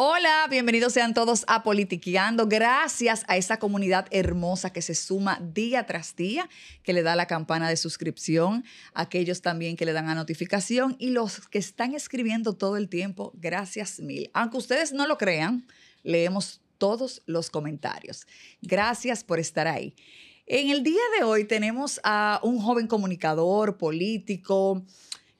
Hola, bienvenidos sean todos a Politiqueando. Gracias a esa comunidad hermosa que se suma día tras día, que le da la campana de suscripción, aquellos también que le dan la notificación y los que están escribiendo todo el tiempo, gracias mil. Aunque ustedes no lo crean, leemos todos los comentarios. Gracias por estar ahí. En el día de hoy tenemos a un joven comunicador, político,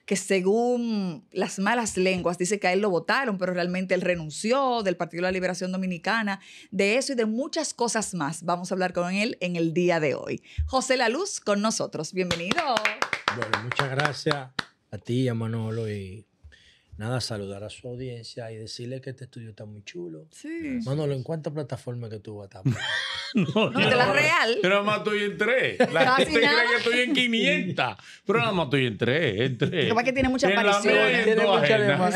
que según las malas lenguas, dice que a él lo votaron, pero realmente él renunció del Partido de la Liberación Dominicana, de eso y de muchas cosas más. Vamos a hablar con él en el día de hoy. José La Luz con nosotros. Bienvenido. Bueno, muchas gracias a ti, a Manolo, y nada, saludar a su audiencia y decirle que este estudio está muy chulo. Sí. Manolo, ¿en cuántas plataformas que tú vas a estar? no, no, la real. Pero nada más estoy en tres. La gente cree que estoy en 500, pero nada más estoy en tres, en tres. que tiene Tiene mucha demanda.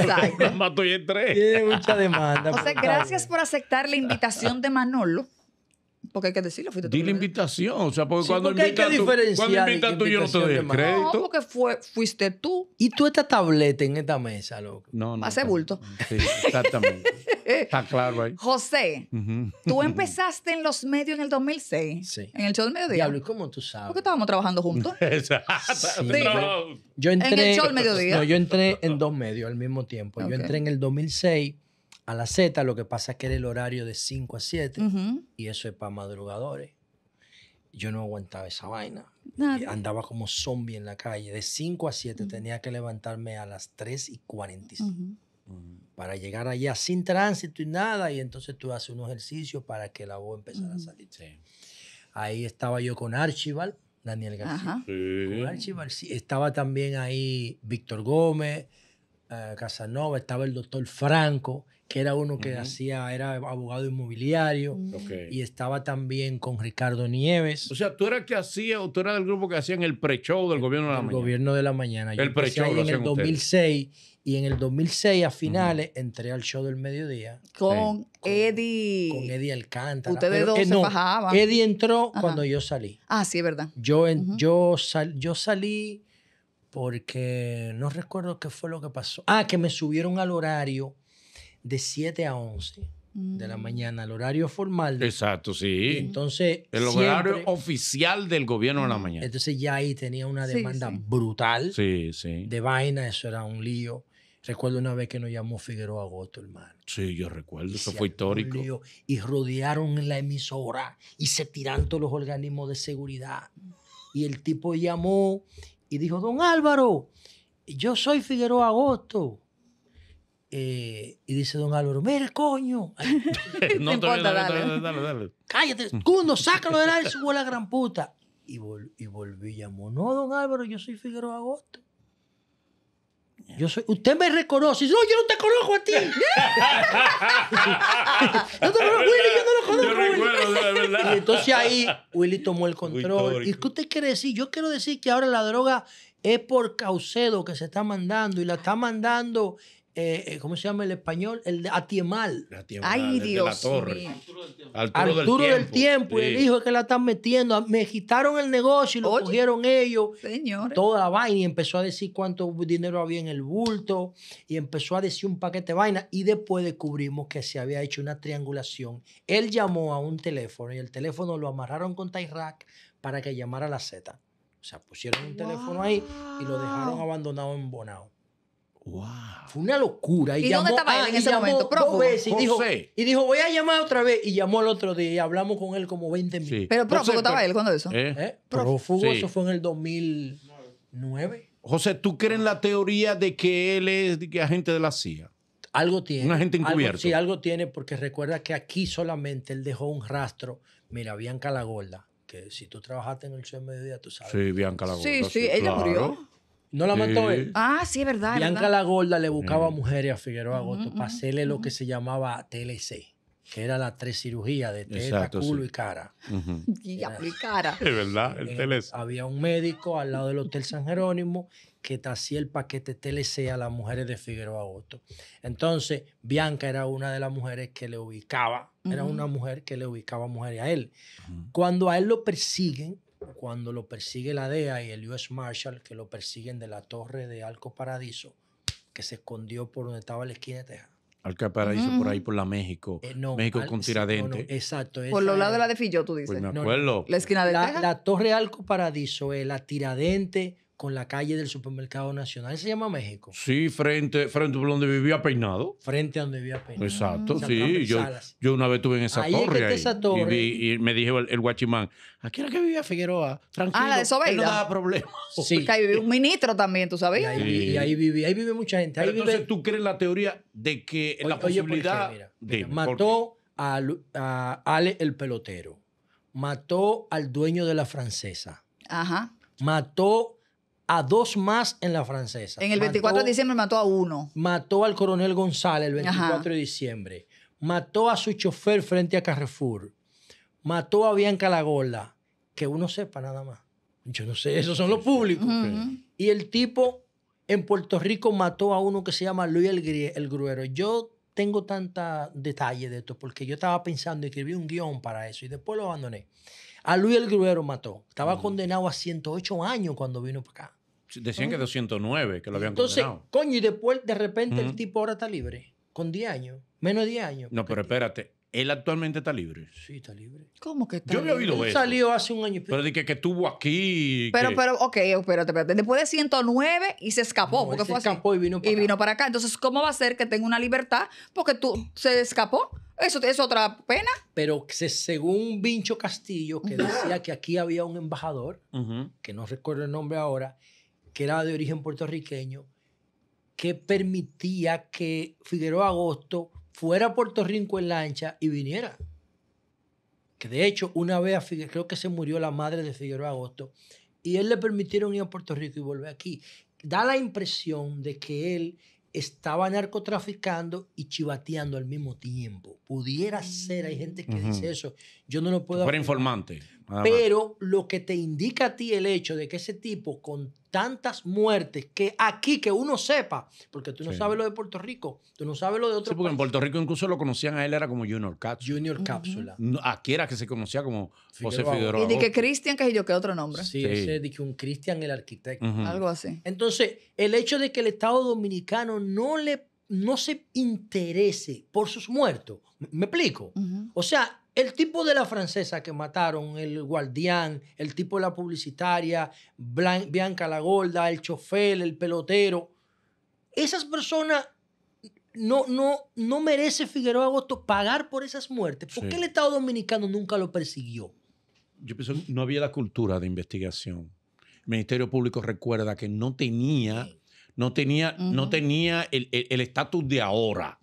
Nada más estoy en tres. Tiene mucha demanda. O gracias por aceptar la invitación de Manolo porque hay que decirlo. Fuiste Di la invitación, o sea, porque, cuando, invitaste tú, cuando tú, yo no te doy el crédito. No, porque fue, fuiste tú. Y tú esta tableta en esta mesa, loco. No, no. Hace bulto. Sí, exactamente. Está claro ahí. José, tú empezaste en los medios en el 2006. Sí. En el show del mediodía. Diablo, ¿y cómo tú sabes? Porque estábamos trabajando juntos. Exacto. yo entré, en el show del mediodía. No, yo entré en dos medios al mismo tiempo. Yo entré en el 2006 a la Z, lo que pasa es que era el horario de 5 a 7 y eso es para madrugadores. Yo no aguantaba esa vaina. Andaba como zombie en la calle. De 5 a 7 mm. tenía que levantarme a las 3 y 45 para llegar allá sin tránsito y nada. Y entonces tú haces unos ejercicios para que la voz empezara a salir. Ahí estaba yo con Archibald, Daniel García. Estaba también ahí Víctor Gómez, eh, Casanova, estaba el doctor Franco que era uno que hacía, era abogado inmobiliario mm. y estaba también con Ricardo Nieves. O sea, tú eras que hacía o tú eras del grupo que hacía en el pre-show del gobierno de la mañana. El gobierno de la mañana. Yo el pre-show. En el 2006 y en el 2006 a finales entré al show del mediodía. Con, Eddie. Con Eddie Alcántara. Ustedes dos bajaban. Eh, Eddie entró cuando yo salí. Ah, sí, es verdad. Yo, en, yo salí porque no recuerdo qué fue lo que pasó. Ah, que me subieron al horario de 7 a 11 de la mm. mañana, el horario formal. Exacto, sí. Entonces, el horario oficial del gobierno de la mañana. Entonces ya ahí tenía una demanda brutal sí. brutal sí, de vaina, eso era un lío. Recuerdo una vez que nos llamó Figueroa Agosto, hermano. Sí, yo recuerdo, eso fue histórico. y rodearon la emisora y se tiraron todos los organismos de seguridad. Y el tipo llamó y dijo, don Álvaro, yo soy Figueroa Agosto. Eh, y dice don Álvaro, mire, coño. no, importa, dale, dale, dale, dale, dale. Cállate, Cundo, sácalo del aire, sube la gran puta. Y, y volví y llamó, no, don Álvaro, yo soy Figueroa Agosto. Yo soy, usted me reconoce. no, yo no te conozco a ti. te conozco, Willy, yo no lo conozco. Yo recuerdo, Willy. Y entonces ahí Willy tomó el control. ¿Y qué usted quiere decir? Yo quiero decir que ahora la droga es por Caucedo que se está mandando y la está mandando eh, eh, ¿cómo se llama el español? El de Atiemal. Ay, Dios. Arturo, del, del Tiempo. Y el hijo que la están metiendo. Me quitaron el negocio y lo cogieron ellos. Señores. Toda la vaina. Y empezó a decir cuánto dinero había en el bulto. Y empezó a decir un paquete de vaina. Y después descubrimos que se había hecho una triangulación. Él llamó a un teléfono y el teléfono lo amarraron con Tairac para que llamara a la Z. O sea, pusieron un teléfono ahí y lo dejaron abandonado en Bonao. Wow. Fue una locura. ¿Y, llamó, dónde estaba él en ese momento? Prófugo. Y dijo, y dijo, voy a llamar otra vez. Y llamó al otro día y hablamos con él como 20 minutos. Pero prófugo José, estaba él cuando eso. ¿Eh? ¿Eh? eso fue en el 2009. José, ¿tú crees en la teoría de que él es agente de la CIA? Algo tiene. Una agente encubierto. sí, algo tiene, porque recuerda que aquí solamente él dejó un rastro. Mira, Bianca Lagorda que si tú trabajaste en el show de mediodía, tú sabes. Sí, Bianca Lagorda Sí, sí, ella murió. ¿No la mató él? Ah, sí, es verdad. Bianca la Gorda le buscaba mm. mujeres a Figueroa Agosto para hacerle lo que se llamaba TLC que era la tres cirugías de teta, culo y cara. y cara. Es verdad, el eh, TLC. Había un médico al lado del Hotel San Jerónimo que te hacía el paquete TLC a las mujeres de Figueroa Agosto. Entonces, Bianca era una de las mujeres que le ubicaba, era una mujer que le ubicaba mujeres a él. Cuando a él lo persiguen, cuando lo persigue la DEA y el US Marshal, que lo persiguen de la torre de Alco Paradiso, que se escondió por donde estaba la esquina de Texas. Alco Paradiso, por ahí por la México. Eh, México con Tiradentes. exacto. Por los lados de la de Filló, tú dices. Pues me acuerdo. la esquina de Teja La torre Alco Paradiso, es eh, la Tiradente con la calle del supermercado nacional. se llama México? Sí, frente, frente donde vivía Peinado. Frente a donde vivía Peinado. Exacto, sí. Yo, yo, una vez estuve en esa torre. Es que ahí, esa torre. Y, me dijo el, el, guachimán, aquí era que vivía Figueroa, tranquilo. Ah, de Sobeida. Él no daba problema. Sí. que ahí vivía un ministro también, ¿tú sabías? Y ahí, sí. ahí, vivía mucha gente. Ahí Entonces, ¿tú crees la teoría de que la posibilidad Mató a Ale el pelotero. Mató al dueño de la francesa. Ajá. Mató a dos más en la francesa. En el 24 de diciembre mató a uno. Mató al coronel González el 24 de diciembre. Mató a su chofer frente a Carrefour. Mató a Bianca Lagola. Que uno sepa nada más. Yo no sé, esos son los públicos. Y el tipo en Puerto Rico mató a uno que se llama Luis el, el Gruero. Yo tengo tanta detalle de esto porque yo estaba pensando, escribí un guión para eso y después lo abandoné. A Luis el Gruero mató. Estaba condenado a 108 años cuando vino para acá. Decían que que 209, que lo habían condenado. Entonces, coño, y después de repente el tipo ahora está libre, con 10 años, menos de 10 años. No, pero espérate, él actualmente está libre. Sí, está libre. ¿Cómo que está Yo había he oído Él eso. salió hace un año. Pero dije que, estuvo aquí. Pero, pero, ok, espérate, espérate. Después de 109 y se escapó. No, se y vino para acá. Entonces, ¿cómo va a ser que tenga una libertad? Porque tú se escapó. Eso es otra pena. Pero según Vincho Castillo, que decía que aquí había un embajador, que no recuerdo el nombre ahora, que era de origen puertorriqueño, que permitía que Figueroa Agosto fuera a Puerto Rico en lancha y viniera. Que de hecho, una vez creo que se murió la madre de Figueroa Agosto, y él le permitieron ir a Puerto Rico y volver aquí. Da la impresión de que él estaba narcotraficando y chivateando al mismo tiempo. Pudiera ser, hay gente que dice eso, yo no lo puedo... Fuera informante. Pero lo que te indica a ti el hecho de que ese tipo tantas muertes que aquí, que uno sepa, porque tú no sabes lo de Puerto Rico, tú no sabes lo de otro Sí, porque en Puerto Rico incluso lo conocían a él, era como Junior Cápsula. Junior Cápsula. aquí era que se conocía como José Figueroa. Y de que Cristian, que yo que otro nombre. Sí, de que un Cristian el arquitecto. Algo así. Entonces, el hecho de que el Estado Dominicano no le no se interese por sus muertos. ¿Me explico? O sea, el tipo de la francesa que mataron, el guardián, el tipo de la publicitaria, Bianca la Gorda, el chofer, el pelotero, esas personas no, no, no merece Figueroa Agosto pagar por esas muertes. ¿Por qué el Estado Dominicano nunca lo persiguió? Yo pienso no había la cultura de investigación. El Ministerio Público recuerda que no tenía, no tenía, no tenía el estatus de ahora.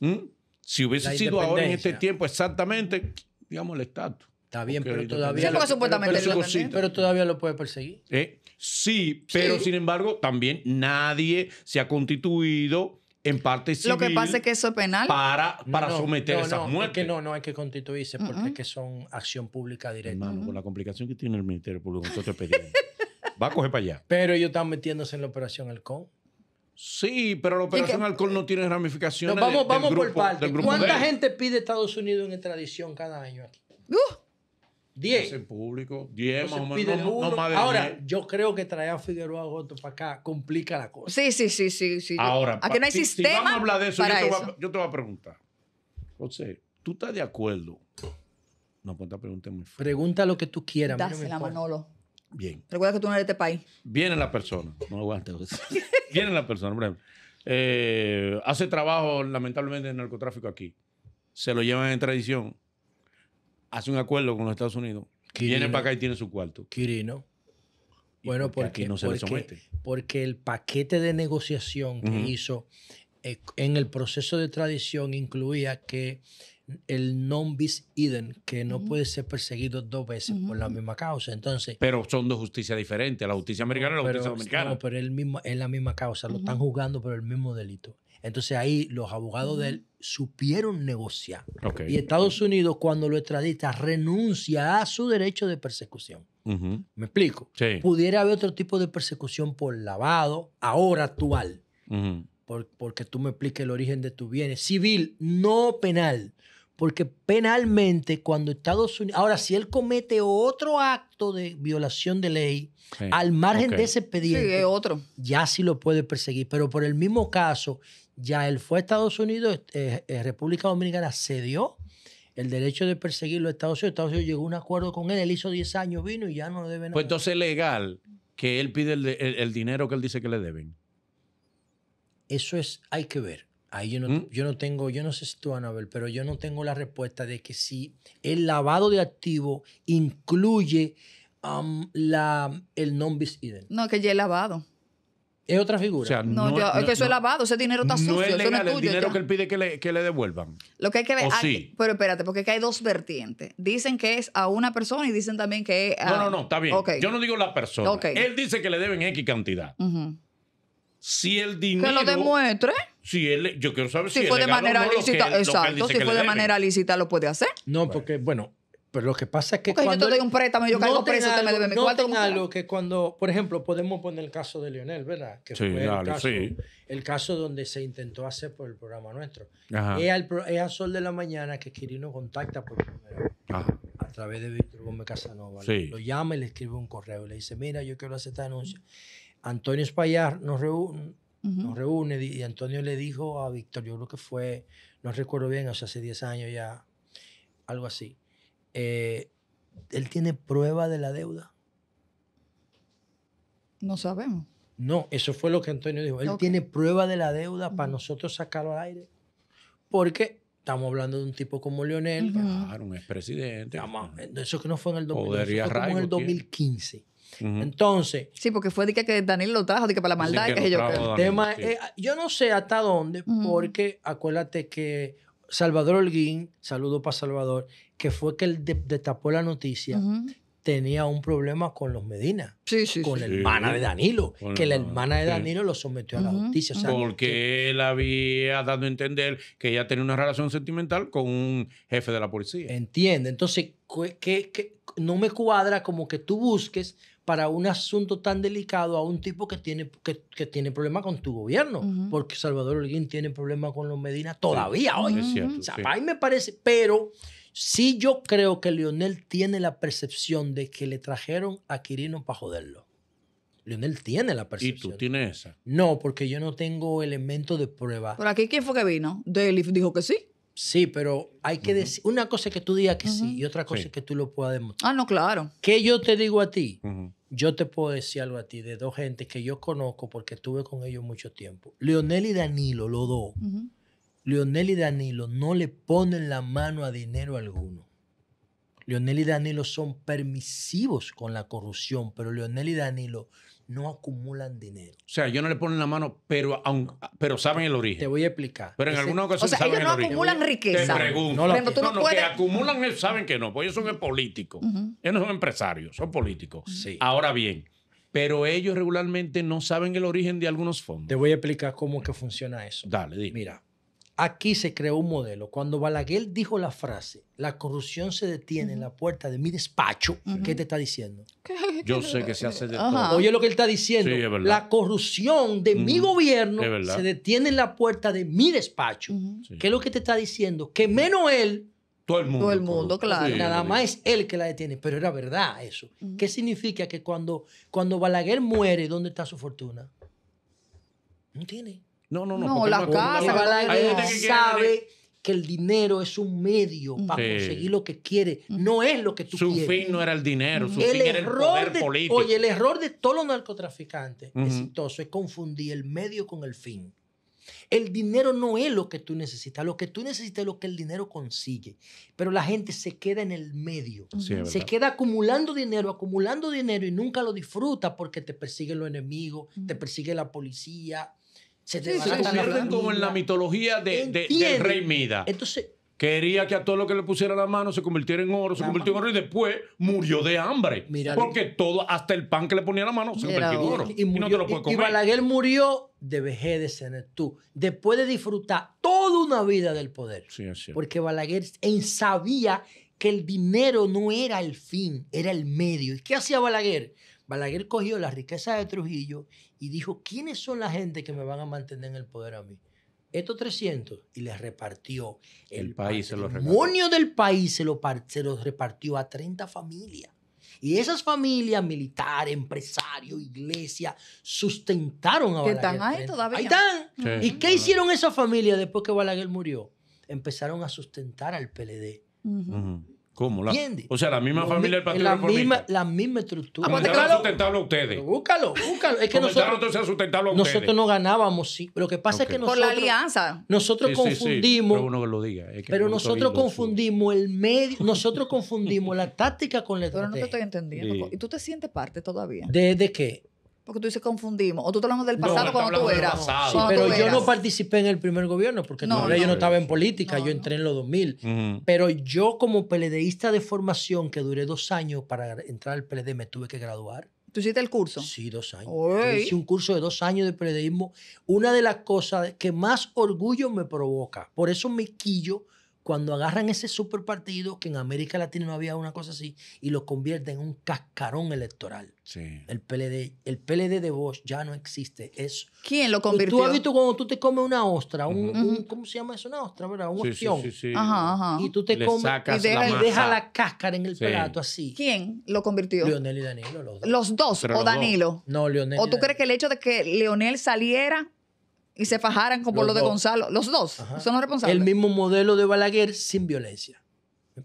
¿Mm? Si hubiese sido ahora en este tiempo, exactamente, digamos el estatus. Está bien, pero todavía, lo, supuestamente pero, pero todavía lo puede perseguir. Eh, sí, pero sin embargo, también nadie se ha constituido en parte civil. Lo que pasa es que eso es penal. Para, para someter esas muertes. que no, no hay que constituirse porque es que son acción pública directa. Hermano, con la complicación que tiene el Ministerio Público, nosotros este pedimos. Va a coger para allá. Pero ellos están metiéndose en la operación Con. Sí, pero la operación que, alcohol no tiene ramificaciones. vamos grupo, por parte. ¿Cuánta gente pide Estados Unidos en extradición cada año aquí? Uh, diez. En público, diez más, o no, Ahora, yo creo que traer a Figueroa Goto para acá complica la cosa. Sí, sí, sí, sí. sí. Ahora, aquí no hay sistema. vamos a hablar de eso, yo te, voy a preguntar. José, ¿tú estás de acuerdo? No, pues esta pregunta muy fuerte. Pregunta lo que tú quieras. Dásela, Manolo. Bien. Recuerda que tú no eres de este país. Viene la persona, no lo pues. Viene la persona, eh, hace trabajo, lamentablemente, en narcotráfico aquí. Se lo llevan en tradición. Hace un acuerdo con los Estados Unidos. Viene para acá y tiene su cuarto. Quirino. Bueno, porque, no se Porque el paquete de negociación que hizo eh, en el proceso de tradición incluía que el non bis idem, que no puede ser perseguido dos veces por la misma causa. pero son dos justicias diferentes, la justicia americana y la justicia dominicana. No, pero es, la misma causa, lo están juzgando por el mismo delito. Entonces ahí los abogados de él supieron negociar. Y Estados Unidos, cuando lo extradita, renuncia a su derecho de persecución. ¿Me explico? Pudiera haber otro tipo de persecución por lavado, ahora actual. porque tú me expliques el origen de tu bienes. Civil, no penal. Porque penalmente, cuando Estados Unidos. Ahora, si él comete otro acto de violación de ley, al margen de ese expediente, otro. ya sí lo puede perseguir. Pero por el mismo caso, ya él fue a Estados Unidos, eh, eh, República Dominicana cedió el derecho de perseguirlo a Estados Unidos. Estados Unidos llegó a un acuerdo con él, él hizo 10 años, vino y ya no debe nada. Pues entonces, legal que él pide el dinero que él dice que le deben. Eso es, hay que ver. Ahí ¿Mm? yo no, tengo, yo no sé si tú, Anabel, pero yo no tengo la respuesta de que si el lavado de activo incluye la, el non No, que ya es lavado. Es otra figura. O sea, no, yo, que eso es lavado, ese dinero está sucio. No es legal el dinero que él pide que le, devuelvan. Lo que hay que ver. Ah, sí. Pero espérate, porque aquí hay dos vertientes. Dicen que es a una persona y dicen también que es a. No, no, no, está bien. Yo no digo la persona. Él dice que le deben X cantidad si el dinero. Que lo demuestre. Si él, yo quiero saber si, si fue de manera lícita. exacto, si fue de manera lícita, lo puede hacer. No, porque, bueno, pero lo que pasa es que. cuando yo te un préstamo, yo caigo preso, me debe mi cuarto. que cuando, por ejemplo, podemos poner el caso de Lionel, ¿verdad? Que fue el, caso, el caso donde se intentó hacer por el programa nuestro. Es, al, sol de la mañana que Kirino contacta por primera vez. Ajá a través de Víctor Gómez Casanova. Sí. Lo llama y le escribe un correo. Y Le dice, mira, yo quiero hacer esta anuncio. Antonio Espaillar nos, nos reúne y Antonio le dijo a Víctor, yo creo que fue, no recuerdo bien, o sea, hace 10 años ya, algo así. Eh, ¿Él tiene prueba de la deuda? No sabemos. No, eso fue lo que Antonio dijo. Él tiene prueba de la deuda para nosotros sacarlo al aire. Porque estamos hablando de un tipo como Leonel. Claro, un expresidente. Eso que no fue en el 2015. Entonces. Sí, porque fue de que Daniel lo trajo, de que para la maldad, que, yo Tema, yo no sé hasta dónde, porque acuérdate que Salvador Holguín, saludo para Salvador, que fue que él destapó la noticia, tenía un problema con los Medina. con la hermana de Danilo, que la hermana de Danilo lo sometió a la noticia porque él había dado a entender que ella tenía una relación sentimental con un jefe de la policía. Entiende, entonces que, no me cuadra como que tú busques para un asunto tan delicado a un tipo que tiene, que, tiene problemas con tu gobierno, porque Salvador Holguín tiene problemas con los Medina todavía hoy. Es cierto, o me parece, pero sí yo creo que Lionel tiene la percepción de que le trajeron a Quirino para joderlo. Lionel tiene la percepción. ¿Y tú tienes esa? No, porque yo no tengo elementos de prueba. ¿Por aquí quién fue que vino? Delif dijo que sí. Sí, pero hay que decir. Una cosa es que tú digas que sí y otra cosa es que tú lo puedas demostrar. Ah, no, claro. ¿Qué yo te digo a ti? Yo te puedo decir algo a ti de dos gentes que yo conozco porque estuve con ellos mucho tiempo. Leonel y Danilo, los dos. Leonel y Danilo no le ponen la mano a dinero alguno. Leonel y Danilo son permisivos con la corrupción, pero Leonel y Danilo no acumulan dinero. O sea, ellos no le ponen la mano, pero, aun, pero saben el origen. Te voy a explicar. Pero en algunas alguna ocasión o sea, ellos no acumulan riqueza. No, no, que acumulan saben que no, pues ellos son políticos. Ellos no son empresarios, son políticos. Sí. Ahora bien, pero ellos regularmente no saben el origen de algunos fondos. Te voy a explicar cómo es que funciona eso. Dale, dime. Mira, Aquí se creó un modelo. Cuando Balaguer dijo la frase, la corrupción se detiene en la puerta de mi despacho, ¿qué te está diciendo? Yo sé que se hace de todo. Oye lo que él está diciendo. Sí, es la corrupción de mi gobierno se detiene en la puerta de mi despacho. ¿Qué es lo que te está diciendo? Que menos él... Todo el mundo. Todo el mundo, claro. Nada más es él que la detiene. Pero era verdad eso. ¿Qué significa que cuando, cuando Balaguer muere, ¿dónde está su fortuna? No tiene. No, no, no. No, la casa, la gente sabe que el dinero es un medio para conseguir lo que quiere, no es lo que tú quieres. Su fin no era el dinero, su el fin era el poder político. Oye, el error de todos los narcotraficantes exitosos es confundir el medio con el fin. El dinero no es lo que tú necesitas, lo que tú necesitas es lo que el dinero consigue, pero la gente se queda en el medio, se queda acumulando dinero, acumulando dinero y nunca lo disfruta porque te persiguen los enemigos, te persigue la policía, se te como en la mitología de, del rey Mida. Entonces, Quería que a todo lo que le pusiera la mano se convirtiera en oro, se convirtió en oro y después murió de hambre. porque todo, hasta el pan que le ponía la mano se convirtió en oro. Y, no lo Y Balaguer murió de vejez de senectud, después de disfrutar toda una vida del poder. Sí, Porque Balaguer sabía que el dinero no era el fin, era el medio. ¿Y qué hacía Balaguer? Balaguer cogió la riqueza de Trujillo y dijo, ¿quiénes son la gente que me van a mantener en el poder a mí? Estos 300 y les repartió. El, país los del país se, lo los repartió a 30 familias. Y esas familias, militares, empresario, iglesia, sustentaron a Balaguer. Que están ahí todavía. ¿Y qué hicieron esas familias después que Balaguer murió? Empezaron a sustentar al PLD. ¿Cómo? La, ¿Entiendes? O sea, la misma familia del Partido la Reformista. Misma, la misma estructura. claro. sustentable a ustedes. Búscalo, búscalo. Es que nosotros, nosotros no ganábamos, sí. lo que pasa es que nosotros... Por la alianza. Nosotros confundimos... Sí, sí. Pero, uno que lo diga. pero nosotros confundimos el medio... Nosotros confundimos la táctica con la estrategia. Pero no te estoy entendiendo. ¿Y tú te sientes parte todavía? ¿De, de qué? Porque tú dices confundimos. O tú te hablamos del pasado cuando tú eras. pero yo no participé en el primer gobierno porque no, yo no estaba en política, yo entré en los 2000. Pero yo como peledeísta de formación, que duré dos años para entrar al PLD, me tuve que graduar. ¿Tú hiciste el curso? Sí, dos años. hice un curso de dos años de PLDismo. Una de las cosas que más orgullo me provoca, por eso me quillo cuando agarran ese super partido, que en América Latina no había una cosa así, y lo convierten en un cascarón electoral. El PLD, el de Bosch ya no existe. ¿Quién lo convirtió? Tú has visto cuando tú te comes una ostra, ¿cómo se llama eso? Una ostra, ¿verdad? una opción. Sí, ajá, ajá. Y tú te comes y deja la, cáscara en el plato así. ¿Quién lo convirtió? Leonel y Danilo. Los dos. o Danilo? No, Leonel. ¿O tú crees que el hecho de que Leonel saliera y se fajaran como lo de Gonzalo. Los dos son los responsables. El mismo modelo de Balaguer sin violencia. ¿Me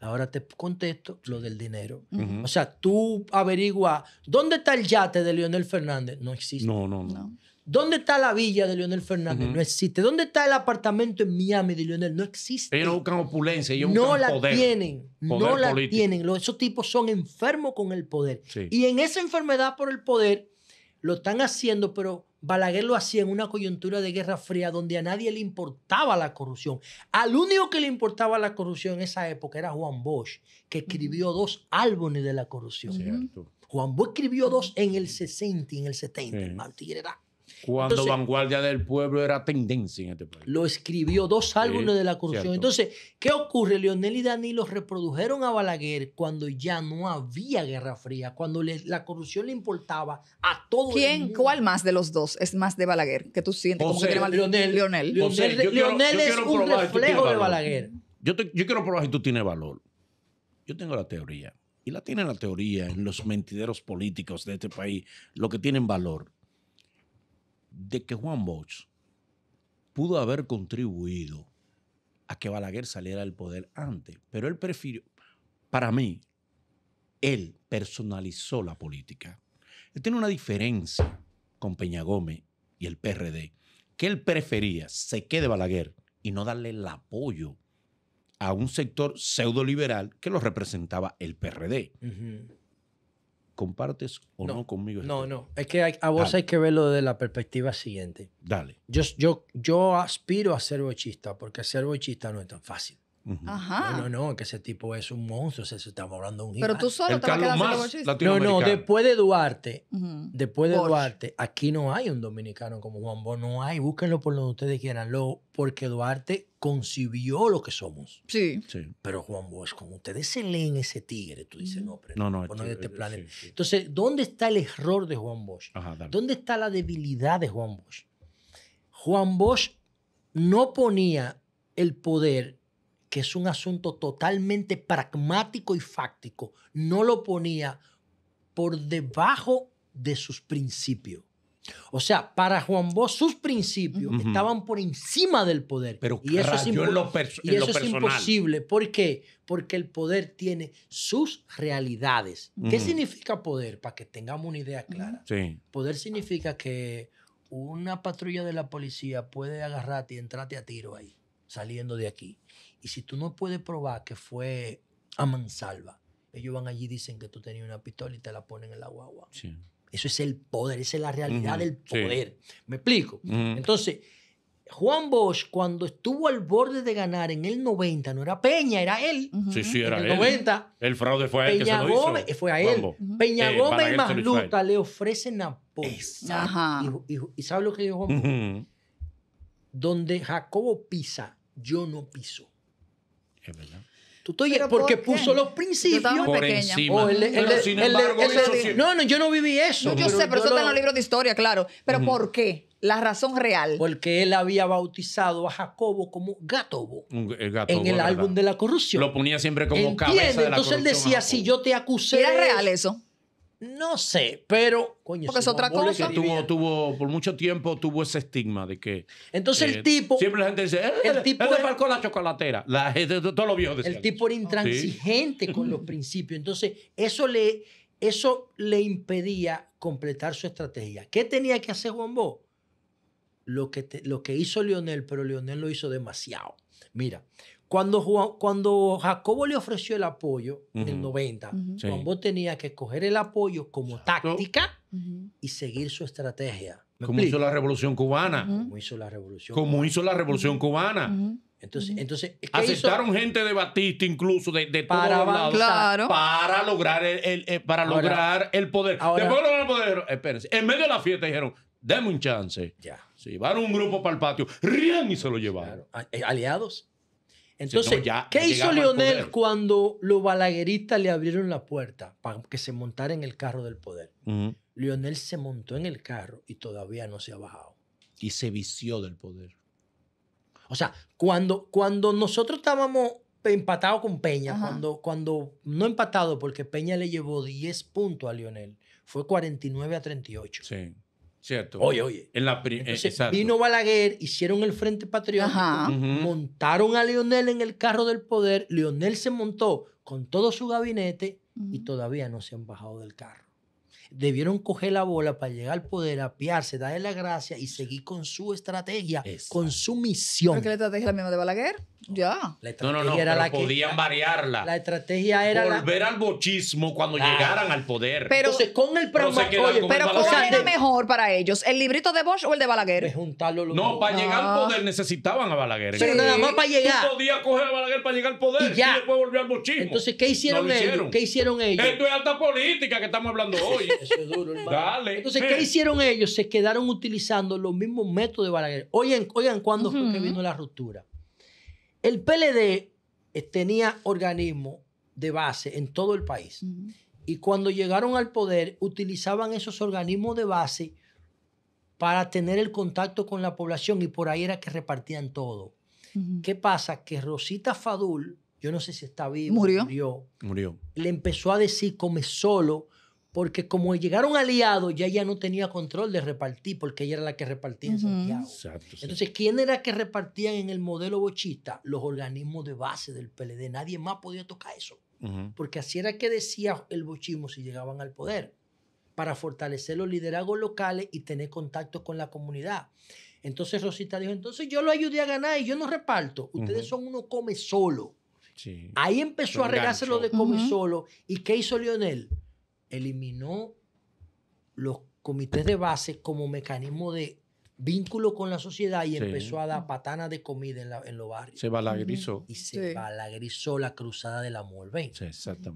Ahora te contesto lo del dinero. O sea, tú averigua dónde está el yate de Leonel Fernández. No existe. No, no, no. ¿Dónde está la villa de Leonel Fernández? No existe. ¿Dónde está el apartamento en Miami de Leonel? No existe. Ellos buscan opulencia, ellos no la tienen. no la tienen. Esos tipos son enfermos con el poder. Y en esa enfermedad por el poder lo están haciendo, pero Balaguer lo hacía en una coyuntura de Guerra Fría donde a nadie le importaba la corrupción. Al único que le importaba la corrupción en esa época era Juan Bosch, que escribió dos álbumes de la corrupción. Juan Bosch escribió dos en el 60 y en el 70, sí. el era cuando Vanguardia del Pueblo era tendencia en este país. Lo escribió dos álbumes de la corrupción. Entonces, ¿qué ocurre? Leonel y Danilo reprodujeron a Balaguer cuando ya no había Guerra Fría, cuando la corrupción le importaba a todo el mundo. ¿Cuál más de los dos es más de Balaguer? Que tú sientes Leonel. Leonel, es un reflejo de Balaguer. Yo, yo quiero probar si tú tienes valor. Yo tengo la teoría. Y la tienen la teoría en los mentideros políticos de este país, lo que tienen valor de que Juan Bosch pudo haber contribuido a que Balaguer saliera del poder antes, pero él prefirió, para mí, él personalizó la política. Él tiene una diferencia con Peña Gómez y el PRD, que él prefería se quede Balaguer y no darle el apoyo a un sector pseudo liberal que lo representaba el PRD. ¿Compartes o no, conmigo? Este no, no. Es que a vos hay que verlo desde la perspectiva siguiente. Dale. Yo, yo, yo aspiro a ser bochista porque ser bochista no es tan fácil. Ajá. No, no, no, que ese tipo es un monstruo, se está hablando un Pero tú solo te Carlos No, no, después de Duarte, después de Duarte, aquí no hay un dominicano como Juan Bo, no hay, búsquenlo por donde ustedes quieran, porque Duarte concibió lo que somos. Sí. Pero Juan Bosch, como ustedes se leen ese tigre, tú dices, no, pero no, no, este, este Entonces, ¿dónde está el error de Juan Bosch? ¿Dónde está la debilidad de Juan Bosch? Juan Bosch no ponía el poder, que es un asunto totalmente pragmático y fáctico, no lo ponía por debajo de sus principios. O sea, para Juan Bosch sus principios estaban por encima del poder. Pero y eso es, imposible. ¿Por qué? Porque el poder tiene sus realidades. ¿Qué significa poder? Para que tengamos una idea clara. sí. Poder significa que una patrulla de la policía puede agarrarte y entrarte a tiro ahí, saliendo de aquí. Y si tú no puedes probar que fue a mansalva, ellos van allí y dicen que tú tenías una pistola y te la ponen en la guagua. Sí. Eso es el poder, esa es la realidad del poder. ¿Me explico? Entonces, Juan Bosch, cuando estuvo al borde de ganar en el 90, no era Peña, era él. Sí, sí, era en el 90. El fraude fue a él. Peña que se lo Gómez, fue a él. Peña eh, Gómez y le ofrecen apoyo. Y, ¿sabes lo que dijo Juan Bosch? Donde Jacobo pisa, yo no piso. Es verdad porque puso los principios No, no, yo no viví eso. No, yo sé, pero eso está en los libros de historia, claro. Pero ¿por qué? La razón real. Porque él había bautizado a Jacobo como Gatobo. Eh, en el álbum de la corrupción. Lo ponía siempre como cabeza Entonces él decía, si yo te acusé... Era real eso. No sé, pero. Porque es otra cosa. tuvo, por mucho tiempo tuvo ese estigma de que. Entonces el eh, tipo. Siempre la gente dice. Eh, el tipo. la chocolatera. La, gente, todo lo vio El tipo era intransigente con los principios. Entonces, eso le, eso le impedía completar su estrategia. ¿Qué tenía que hacer Juan Bo? Lo que, lo que hizo Lionel, pero Lionel lo hizo demasiado. Mira, cuando, cuando Jacobo le ofreció el apoyo en el 90, Juan tenía que escoger el apoyo como táctica y seguir su estrategia. Como hizo la Revolución Cubana. Como hizo la Revolución Como hizo la Revolución Cubana. Entonces, entonces aceptaron gente de Batista incluso de, de para todos lados para lograr el, eh, para lograr el poder. Espérense, en medio de la fiesta dijeron, "Deme un chance." Ya. Se llevaron un grupo para el patio, rían y se lo llevaron. Eh, aliados entonces, ¿qué hizo Lionel cuando los balagueristas le abrieron la puerta para que se montara en el carro del poder? Lionel se montó en el carro y todavía no se ha bajado. Y se vició del poder. O sea, cuando, cuando nosotros estábamos empatados con Peña, cuando, cuando no empatado porque Peña le llevó 10 puntos a Lionel, fue 49 a 38. Sí. Cierto. Oye, oye. En la eh, vino Balaguer, hicieron el Frente Patriótico, montaron a Lionel en el carro del poder, Lionel se montó con todo su gabinete y todavía no se han bajado del carro debieron coger la bola para llegar al poder, apiarse, darle la gracia y seguir con su estrategia, con su misión. que la estrategia era la misma de Balaguer. Ya. no, no, no, podían variarla. La estrategia era volver al bochismo cuando llegaran al poder. Pero Entonces, con el pragmatismo, pero, pero ¿cuál era mejor para ellos? ¿El librito de Bosch o el de Balaguer? De juntarlo los No, para llegar al ah. poder necesitaban a Balaguer. Pero sí. nada más para llegar. Tú podías coger a Balaguer para llegar al poder y, ya. y después volver al bochismo. Entonces, ¿qué hicieron, ellos? ¿Qué hicieron ellos? Esto es alta política que estamos hablando hoy. Entonces, ¿qué hicieron ellos? Se quedaron utilizando los mismos métodos de Balaguer. Oigan, oigan cuándo fue que vino la ruptura. El PLD eh, tenía organismos de base en todo el país. Y cuando llegaron al poder, utilizaban esos organismos de base para tener el contacto con la población y por ahí era que repartían todo. ¿Qué pasa? Que Rosita Fadul, yo no sé si está viva, murió. murió. Le empezó a decir, come solo, porque como llegaron aliados, ya ella no tenía control de repartir, porque ella era la que repartía Santiago. Entonces, ¿quién era que repartía en el modelo bochista? Los organismos de base del PLD. Nadie más podía tocar eso, porque así era que decía el bochismo si llegaban al poder, para fortalecer los liderazgos locales y tener contacto con la comunidad. Entonces Rosita dijo, entonces yo lo ayudé a ganar y yo no reparto. Ustedes son uno come solo. Ahí empezó a a lo de come solo. ¿Y qué hizo Lionel? eliminó los comités de base como mecanismo de vínculo con la sociedad y empezó a dar patanas de comida en, los barrios. Se balagrizó. Y se balagrizó la cruzada del amor. ¿ven?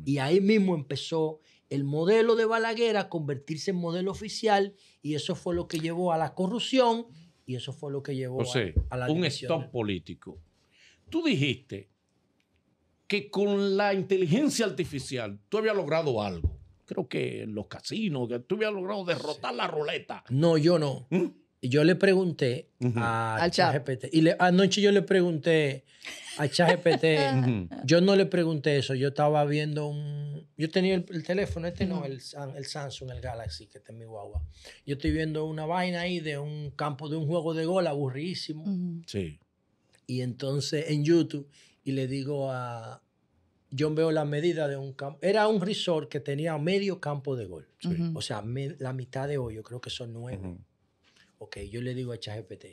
Y ahí mismo empezó el modelo de Balaguer a convertirse en modelo oficial y eso fue lo que llevó a la corrupción y eso fue lo que llevó a, la un stop político. Tú dijiste que con la inteligencia artificial tú habías logrado algo creo que en los casinos, que tú habías logrado derrotar la ruleta. No, yo no. ¿Mm? Yo le pregunté a al a Y le, anoche yo le pregunté a GPT yo no le pregunté eso. Yo estaba viendo un. Yo tenía el, teléfono, este no, el, el, Samsung, el Galaxy, que está en mi guagua. Yo estoy viendo una vaina ahí de un campo de un juego de gol aburridísimo. Sí. Y entonces en YouTube, y le digo a, yo veo la medida de un campo. Era un resort que tenía medio campo de golf. O sea, la mitad de Yo creo que son nueve. Ok, yo le digo a ChatGPT,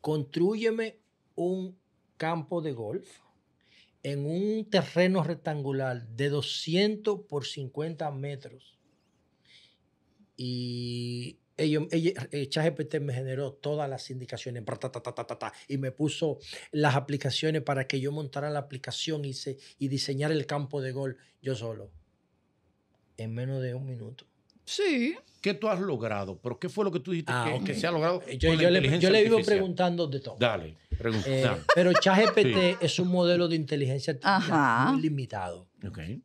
construyeme un campo de golf en un terreno rectangular de 200 por 50 metros y ella, GPT eh, ChatGPT me generó todas las indicaciones y me puso las aplicaciones para que yo montara la aplicación y, se, y diseñar el campo de gol yo solo. En menos de un minuto. Sí. ¿Qué tú has logrado? ¿Pero qué fue lo que tú dijiste ah, que, que, se ha logrado? Eh, yo, le, vivo preguntando de todo. Dale, pregunta. Eh, pero ChatGPT es un modelo de inteligencia muy limitado.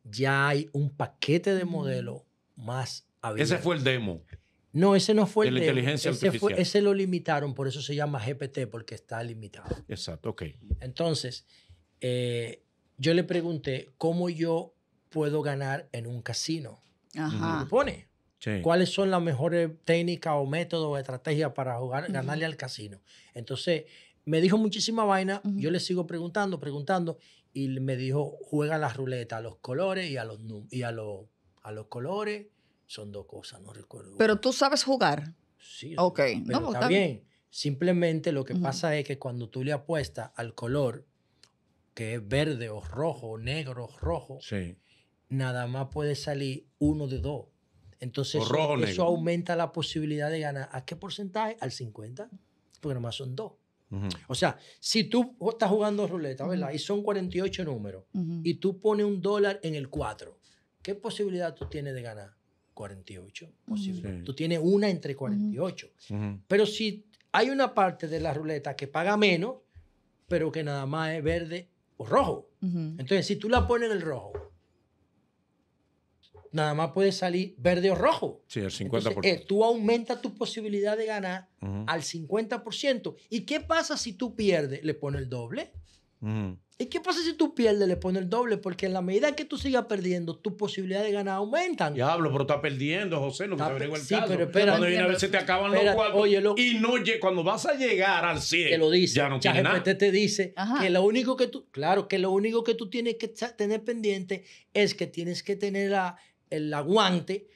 Ya hay un paquete de mm. modelos más abierto. Ese fue el demo. No, ese no fue el la inteligencia ese artificial. ese lo limitaron, por eso se llama GPT, porque está limitado. Exacto, ok. Entonces, eh, yo le pregunté cómo yo puedo ganar en un casino. Ajá. pone. ¿Cuáles son las mejores técnicas o métodos o estrategias para jugar, ganarle al casino? Entonces, me dijo muchísima vaina. Yo le sigo preguntando, preguntando. Y me dijo, juega las la ruleta, a los colores y a los, y los, a los colores son dos cosas, no recuerdo. Pero tú sabes jugar. Sí. Ok. no, pues está, bien. Simplemente lo que pasa es que cuando tú le apuestas al color, que es verde o rojo, o negro o rojo, nada más puede salir uno de dos. Entonces, eso, aumenta la posibilidad de ganar. ¿A qué porcentaje? Al 50, porque nada más son dos. O sea, si tú estás jugando ruleta, ¿verdad? Y son 48 números, y tú pones un dólar en el 4, ¿qué posibilidad tú tienes de ganar? 48 posible. Tú tienes una entre 48. Pero si hay una parte de la ruleta que paga menos, pero que nada más es verde o rojo. Entonces, si tú la pones en el rojo, nada más puede salir verde o rojo. Sí, el 50%. Porque eh, tú aumentas tu posibilidad de ganar al 50%. ¿Y qué pasa si tú pierdes? Le pones el doble. ¿Y qué pasa si tú pierdes, le pones el doble? Porque en la medida que tú sigas perdiendo, tus posibilidades de ganar aumentan. Diablo, pero estás perdiendo, José, No me te el sí, Pero espera, cuando viene a te acaban los Oye, y no, cuando vas a llegar al 100, lo dice, ya no te dice que lo único que tú, claro, que lo único que tú tienes que tener pendiente es que tienes que tener el aguante.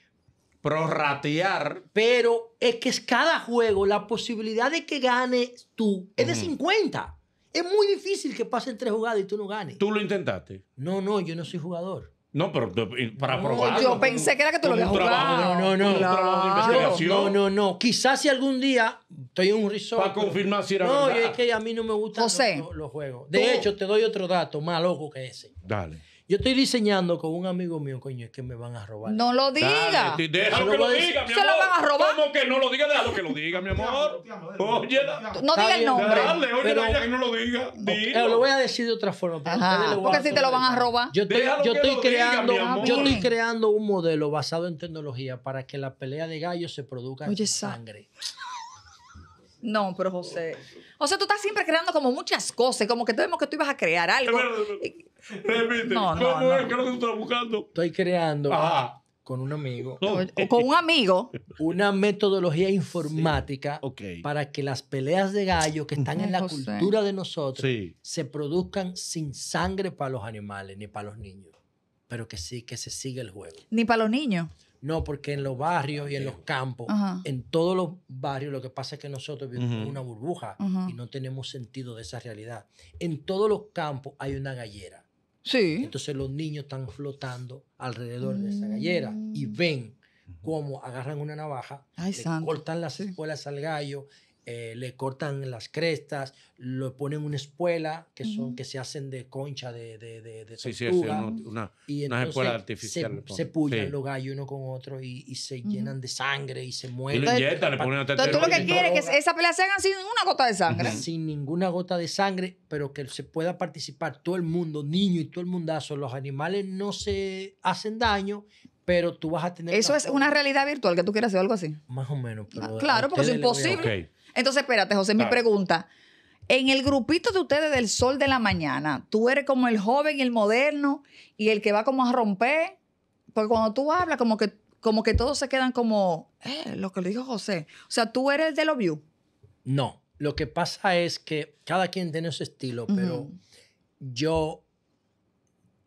Prorratear. Pero es que es cada juego, la posibilidad de que gane tú es de 50. Es muy difícil que pasen tres jugadas y tú no ganes. ¿Tú lo intentaste? No, no, yo no soy jugador. No, pero para probar. Yo pensé que era que tú lo habías jugado. No, no, no. investigación. No, no, no. Quizás si algún día estoy en un resort. Para confirmar si era no, verdad. No, es que a mí no me gustan los, juegos. De hecho, te doy otro dato más loco que ese. Dale. Yo estoy diseñando con un amigo mío, coño, es que me van a robar. No lo diga. ¡Deja lo que lo diga, mi amor. Se lo van a robar. ¿Cómo que no lo diga? lo que lo diga, mi amor. Oye, No diga el nombre. Dale, oye, que no lo diga. Eh, Dilo. Lo voy a decir de otra forma. Porque, si te lo van a robar. Yo estoy, creando, yo estoy creando un modelo basado en tecnología para que la pelea de gallos se produzca en sangre. No, pero José. O sea, tú estás siempre creando como muchas cosas, como que tenemos que tú ibas a crear algo. Eh, Repite, no, no, ¿cómo tú estás buscando? Estoy creando ah. con un amigo. con un amigo. Una metodología informática para que las peleas de gallo que están en la cultura de nosotros se produzcan sin sangre para los animales ni para los niños. Pero que sí, que se siga el juego. Ni para los niños. No, porque en los barrios y en los campos, en todos los barrios, lo que pasa es que nosotros vivimos una burbuja y no tenemos sentido de esa realidad. En todos los campos hay una gallera. Sí. Entonces los niños están flotando alrededor de esa gallera y mm. ven cómo agarran una navaja, cortan las espuelas al gallo eh, le cortan las crestas, le ponen una espuela que son que se hacen de concha de, de, de, Sí, sí, una, y espuela artificial. Se, se los gallos uno con otro y, se llenan de sangre y se mueren. Y inyectan, le ponen una Entonces tú lo que quieres es que esa pelea se haga sin una gota de sangre. Sin ninguna gota de sangre, pero que se pueda participar todo el mundo, niño y todo el mundazo. Los animales no se hacen daño, pero tú vas a tener... Eso es una realidad virtual, que tú quieras hacer algo así. Más o menos. Pero claro, porque es imposible. Entonces, espérate, José, mi pregunta. En el grupito de ustedes del sol de la mañana, tú eres como el joven, el moderno y el que va como a romper. Porque cuando tú hablas, como que, como que todos se quedan como, eh, lo que le dijo José. O sea, tú eres el de los view. No, lo que pasa es que cada quien tiene su estilo, pero yo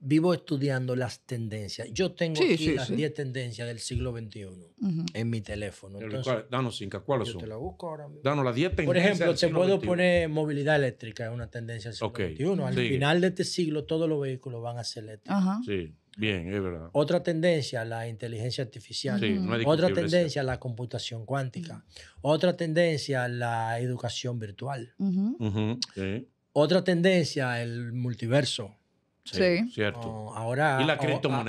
vivo estudiando las tendencias. Yo tengo aquí las 10 tendencias del siglo XXI en mi teléfono. danos cinco, ¿cuáles son? las 10 tendencias. Por ejemplo, se te puedo poner movilidad eléctrica, es una tendencia del siglo XXI. Al final de este siglo, todos los vehículos van a ser eléctricos. Sí. Bien, es verdad. Otra tendencia, la inteligencia artificial. Otra tendencia, la computación cuántica. Otra tendencia, la educación virtual. Otra tendencia, el multiverso. Sí, cierto. ahora, la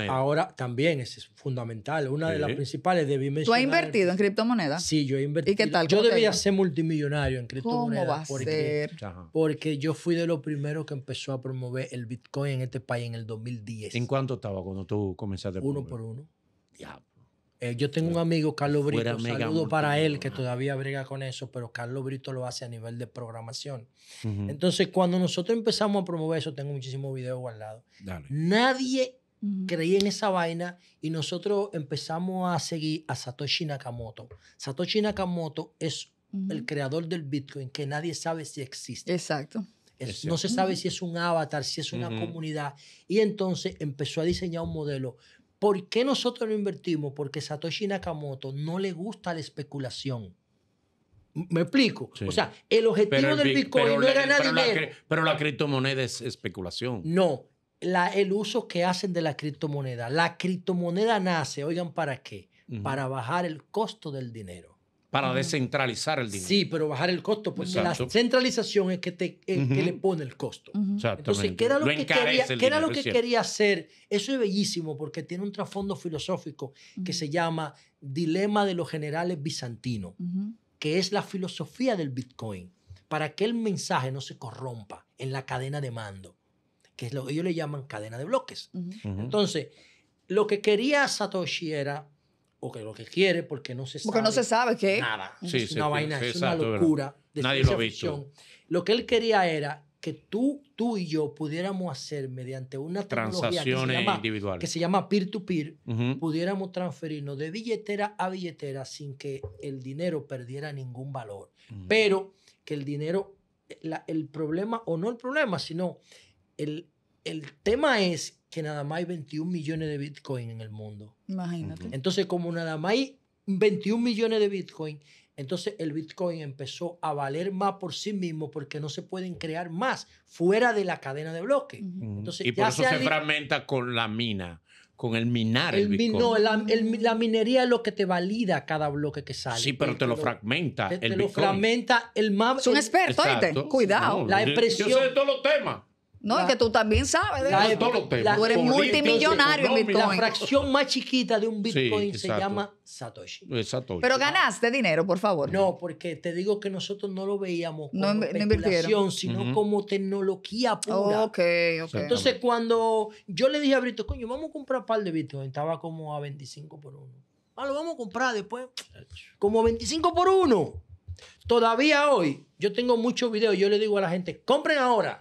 Ahora también es fundamental. Una de las principales debí mencionar. ¿Tú has invertido en criptomoneda? Sí, yo he invertido. ¿Y qué tal? Yo debía ser multimillonario en criptomoneda. ¿Cómo va porque, ser? Porque yo fui de los primeros que empezó a promover el Bitcoin en este país en el 2010. ¿En cuánto estaba cuando tú comenzaste a promover? Uno por uno. ya eh, yo tengo un amigo, Carlos Brito, saludo para él que todavía briga con eso, pero Carlos Brito lo hace a nivel de programación. Entonces, cuando nosotros empezamos a promover eso, tengo muchísimos videos guardados. lado Nadie creía en esa vaina y nosotros empezamos a seguir a Satoshi Nakamoto. Satoshi Nakamoto es el creador del Bitcoin que nadie sabe si existe. Exacto. no se sabe si es un avatar, si es una comunidad. Y entonces empezó a diseñar un modelo. ¿Por qué nosotros lo invertimos? Porque Satoshi Nakamoto no le gusta la especulación. ¿Me explico? O sea, el objetivo del Bitcoin no es ganar pero dinero. La, pero la criptomoneda es especulación. No, la, el uso que hacen de la criptomoneda. La criptomoneda nace, oigan, ¿para qué? Para bajar el costo del dinero para descentralizar el dinero. Sí, pero bajar el costo, Pues la centralización es que, te, eh, le pone el costo. Entonces, era lo, que, quería, era lo que quería hacer? Eso es bellísimo porque tiene un trasfondo filosófico que se llama Dilema de los Generales Bizantinos, que es la filosofía del Bitcoin, para que el mensaje no se corrompa en la cadena de mando, que es lo que ellos le llaman cadena de bloques. Entonces, lo que quería Satoshi era que lo que quiere, porque no se sabe. Porque no se sabe qué. Nada. es una vaina, es una locura. Nadie lo ha visto. Lo que él quería era que tú, tú y yo pudiéramos hacer mediante una transacción que se individual. Que se llama peer-to-peer, pudiéramos transferirnos de billetera a billetera sin que el dinero perdiera ningún valor. Pero que el dinero, eh, el problema, o no el problema, sino el, el tema es que nada más hay 21 millones de Bitcoin en el mundo. Imagínate. Entonces, como nada más hay 21 millones de Bitcoin, entonces el Bitcoin empezó a valer más por sí mismo porque no se pueden crear más fuera de la cadena de bloques. Entonces, y por eso se fragmenta con la mina, con el minar el, Bitcoin. No, la, minería es lo que te valida cada bloque que sale. Sí, pero te, lo, fragmenta. el Bitcoin. te lo fragmenta el más. Es un experto, Cuidado. la impresión. Yo sé de todos los temas. No, es que tú también sabes de tú eres multimillonario en Bitcoin. La fracción más chiquita de un Bitcoin se llama eh, Satoshi. Pero ganaste dinero, por favor. No, porque te digo que nosotros no lo veíamos como inversión, sino como tecnología pura. Entonces, cuando yo le dije a Brito, coño, vamos a comprar un par de Bitcoin, estaba como a 25 por uno. Ah, lo vamos a comprar después. Como 25 por uno. Todavía hoy, yo tengo muchos videos, yo le digo a la gente, compren ahora.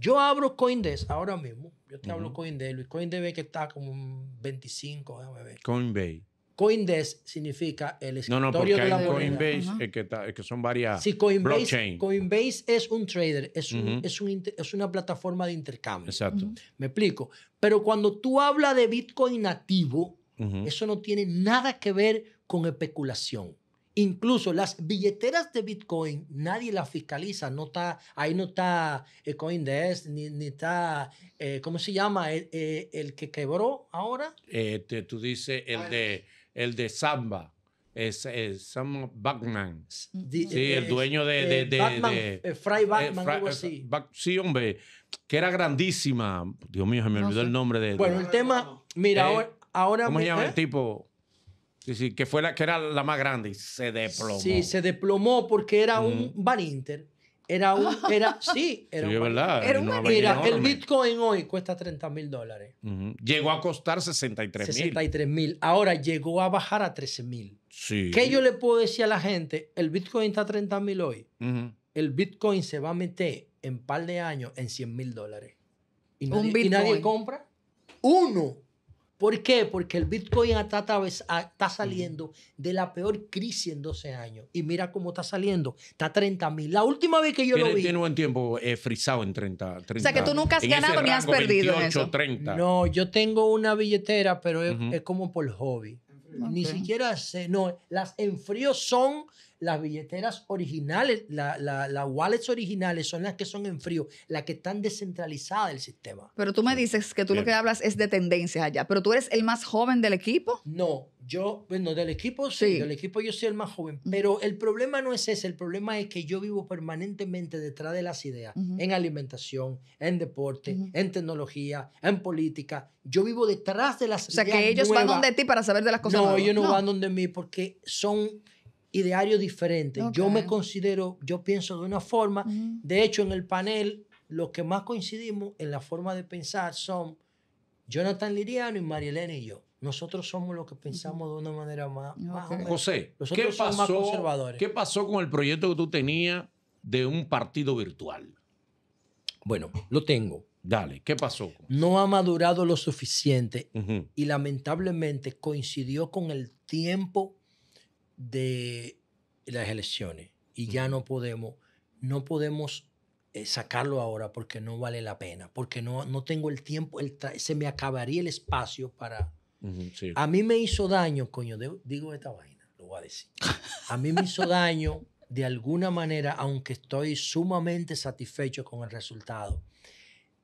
Yo abro Coindesk ahora mismo. Yo te hablo Coindesk. Luis ve que está como 25, Coinbase. Coinbase. significa el escritorio de la hay Coinbase, no es que, que son varias sí, Coinbase, es un trader, es, es, una plataforma de intercambio. Exacto. Me explico. Pero cuando tú hablas de Bitcoin nativo, eso no tiene nada que ver con especulación. Incluso las billeteras de Bitcoin, nadie las fiscaliza. No está, ahí no está eh, CoinDesk, ni, está, eh, ¿cómo se llama? El, eh, que quebró ahora. tú dices el ah, de, el de Samba. Es, Sam mm, sí, el dueño de... de, de, Batman, así. sí, hombre, que era grandísima. Dios mío, se me olvidó el nombre de... Bueno, el tema, mira, ahora... ahora ¿Cómo se llama el tipo? que, fue la, que era la más grande y se desplomó. Sí, se desplomó porque era un Van Era un. Era, sí, era un. Verdad, era mira, el Bitcoin hoy cuesta 30 mil dólares. Llegó a costar 63 mil. 63 mil. Ahora llegó a bajar a 13 mil. Sí. ¿Qué yo le puedo decir a la gente? El Bitcoin está a 30 mil hoy. El Bitcoin se va a meter en un par de años en 100 mil dólares. ¿Un Bitcoin? y nadie compra. Uno. ¿Por qué? Porque el Bitcoin está, saliendo de la peor crisis en 12 años. Y mira cómo está saliendo. Está a 30 mil. La última vez que yo lo vi. Tiene buen tiempo eh, frisado en 30, O sea que tú nunca has ganado ni has perdido No, yo tengo una billetera, pero es, como por hobby. Ni siquiera sé. No, las enfríos son las billeteras originales, las wallets originales son las que son en frío, las que están descentralizadas del sistema. Pero tú me dices que tú lo que hablas es de tendencias allá, pero tú eres el más joven del equipo. No, yo, bueno, del equipo sí, del equipo yo soy el más joven, mm. pero el problema no es ese, el problema es que yo vivo permanentemente detrás de las ideas, en alimentación, en deporte, en tecnología, en política, yo vivo detrás de las ideas. O sea, que ellos van donde ti para saber de las cosas. No, ellos no, no, van donde mí porque son Ideario diferente. Yo me considero, yo pienso de una forma. De hecho, en el panel, los que más coincidimos en la forma de pensar son Jonathan Liriano y Marielena y yo. Nosotros somos los que pensamos de una manera más. José, ¿qué pasó, ¿qué pasó con el proyecto que tú tenías de un partido virtual? Bueno, lo tengo. Dale, ¿qué pasó? No ha madurado lo suficiente y lamentablemente coincidió con el tiempo de las elecciones y ya no podemos, no podemos eh, sacarlo ahora porque no vale la pena, porque no, no tengo el tiempo, el se me acabaría el espacio para... A mí me hizo daño, coño, de digo esta vaina, lo voy a decir. A mí me hizo daño de alguna manera, aunque estoy sumamente satisfecho con el resultado,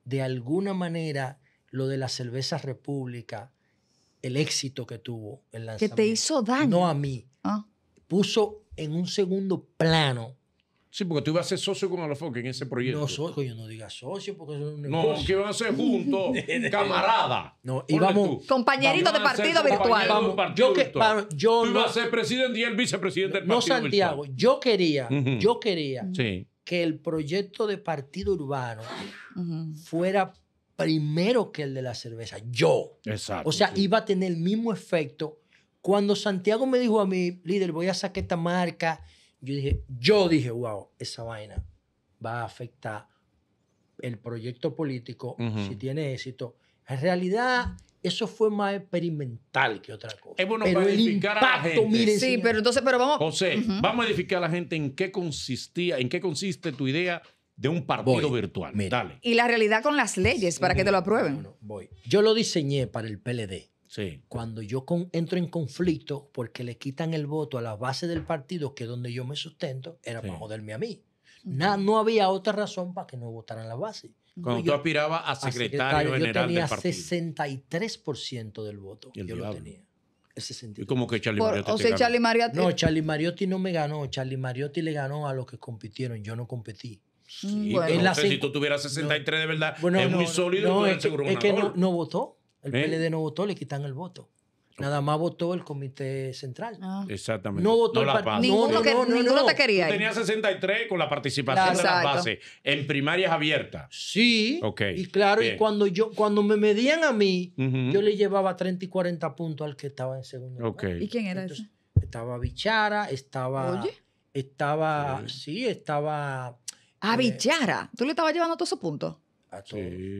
de alguna manera lo de la cerveza república, el éxito que tuvo el lanzamiento. Que te hizo daño. No a mí, Ah. Puso en un segundo plano Sí, porque tú ibas a ser socio con Alofoque en ese proyecto. No, socio, yo no diga socio, porque eso es un negocio. No, que iban a ser juntos, camarada. No, íbamos. Compañeritos de partido virtual. yo que, tú ibas a ser presidente y el vicepresidente del partido. No, Santiago, yo quería, yo quería que el proyecto de partido urbano fuera primero que el de la cerveza. Yo. Exacto. O sea, iba a tener el mismo efecto cuando Santiago me dijo a mí, líder, voy a sacar esta marca, yo dije, yo dije, wow, esa vaina va a afectar el proyecto político si tiene éxito. En realidad, eso fue más experimental que otra cosa. Es bueno pero para a la gente. sí, pero entonces, pero vamos. José, vamos a edificar a la gente en qué consistía, en qué consiste tu idea de un partido virtual. Y la realidad con las leyes para que te lo aprueben. Yo lo diseñé para el PLD. Cuando yo con, entro en conflicto porque le quitan el voto a la base del partido, que es donde yo me sustento, era para joderme a mí. no había otra razón para que no votaran la base. Cuando yo, tú aspirabas a secretario, general del partido. Yo tenía 63% del voto. Yo lo tenía. ¿Y como que Charlie Mariotti? O sea, Charlie No, Charlie Mariotti no me ganó. Charlie Mariotti le ganó a los que compitieron. Yo no competí. si tú tuvieras 63 de verdad, es muy sólido. es que no, votó. El ¿Eh? PLD no votó, le quitan el voto. Nada más votó el comité central. Ah. Exactamente. No votó no Ninguno, te quería. Tenía 63 con la participación de las bases en primarias abiertas. Sí. Y claro, y cuando yo cuando me medían a mí, yo le llevaba 30 y 40 puntos al que estaba en segundo lugar. ¿Y quién era Entonces, ese? Estaba Bichara, estaba Oye. estaba sí, estaba Ah, eh, Bichara. ¿Tú le estabas llevando todos esos puntos?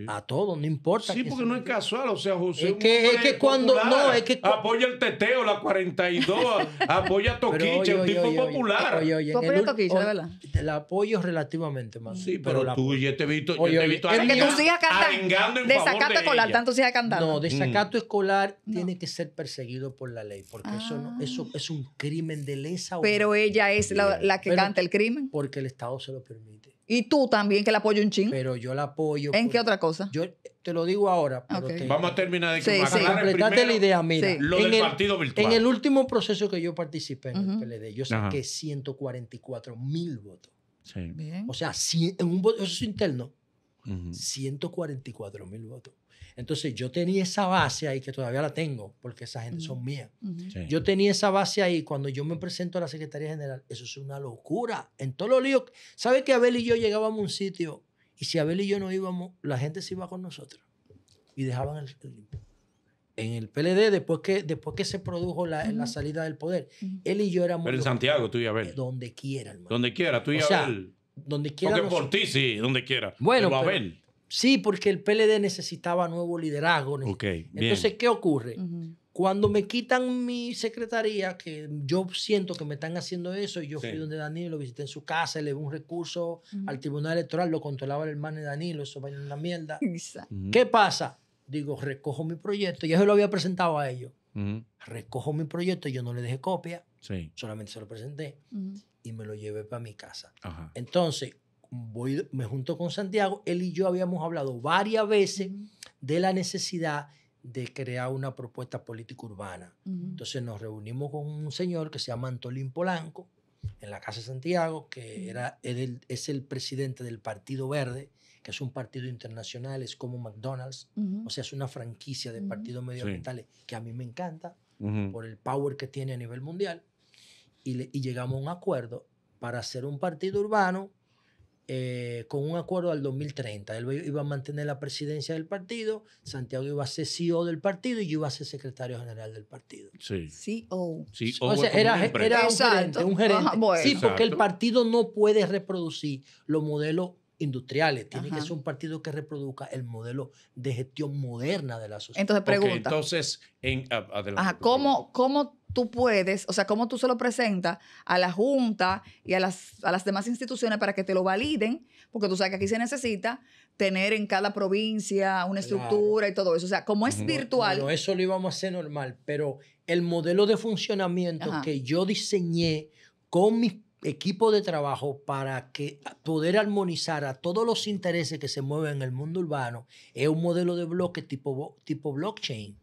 A todo, no importa. Sí, porque no es casual. O sea, José. Es que, cuando. Apoya el teteo, la 42. apoya a Toquiche, un tipo popular. Oye, a Toquiche, verdad. La apoyo relativamente más. Sí, pero, tú, yo te he visto. Oye, yo te he visto. Desacato escolar, tanto sigas cantando. No, desacato mm. escolar tiene que ser perseguido por la ley. Porque eso, ah. eso es un crimen de lesa Pero ella es la, que canta el crimen. Porque el Estado se lo permite. Y tú también, que la apoyo un ching. Pero yo la apoyo. ¿En qué otra cosa? Yo te lo digo ahora. Vamos a terminar de que sí, sí. la idea, mira. en el, partido virtual. En el último proceso que yo participé en el PLD, yo saqué 144 mil votos. Sí. O sea, en un voto interno, uh 144 mil votos. Entonces yo tenía esa base ahí, que todavía la tengo, porque esa gente son mías. Yo tenía esa base ahí, cuando yo me presento a la Secretaría General, eso es una locura. En todos los líos, ¿sabe que Abel y yo llegábamos a un sitio y si Abel y yo no íbamos, la gente se iba con nosotros y dejaban el, en el PLD después que, después que se produjo la, la salida del poder. Él y yo éramos... en Santiago, tú y Abel. Donde quiera, hermano. Donde quiera, tú y o Abel. Sea, donde quiera. Porque por ti sí, donde quiera. Bueno, Abel. Sí, porque el PLD necesitaba nuevo liderazgo. Entonces, ¿qué ocurre? Cuando me quitan mi secretaría, que yo siento que me están haciendo eso, yo fui donde Danilo, visité en su casa, le di un recurso al Tribunal Electoral, lo controlaba el hermano de Danilo, eso va en la mierda. ¿Qué pasa? Digo, recojo mi proyecto, ya se lo había presentado a ellos. Recojo mi proyecto, yo no le dejé copia, solamente se lo presenté y me lo llevé para mi casa. Entonces, voy, me junto con Santiago, él y yo habíamos hablado varias veces de la necesidad de crear una propuesta política urbana. Entonces nos reunimos con un señor que se llama Antolín Polanco, en la Casa de Santiago, que era, el, es el presidente del Partido Verde, que es un partido internacional, es como McDonald's, o sea, es una franquicia de partidos medioambientales que a mí me encanta por el power que tiene a nivel mundial. Y, y llegamos a un acuerdo para hacer un partido urbano eh, con un acuerdo al 2030. Él iba a mantener la presidencia del partido, Santiago iba a ser CEO del partido y yo iba a ser secretario general del partido. Sí. CEO. CEO era, un gerente. Sí, porque el partido no puede reproducir los modelos industriales, tiene que ser un partido que reproduzca el modelo de gestión moderna de la sociedad. Entonces, pregunta. entonces, en, adelante. ¿cómo, tú puedes, o sea, cómo tú se lo presentas a la Junta y a las, las demás instituciones para que te lo validen? Porque tú sabes que aquí se necesita tener en cada provincia una estructura y todo eso. O sea, como es virtual... No, eso lo íbamos a hacer normal, pero el modelo de funcionamiento que yo diseñé con mis equipo de trabajo para que poder armonizar a todos los intereses que se mueven en el mundo urbano es un modelo de bloque tipo, tipo blockchain.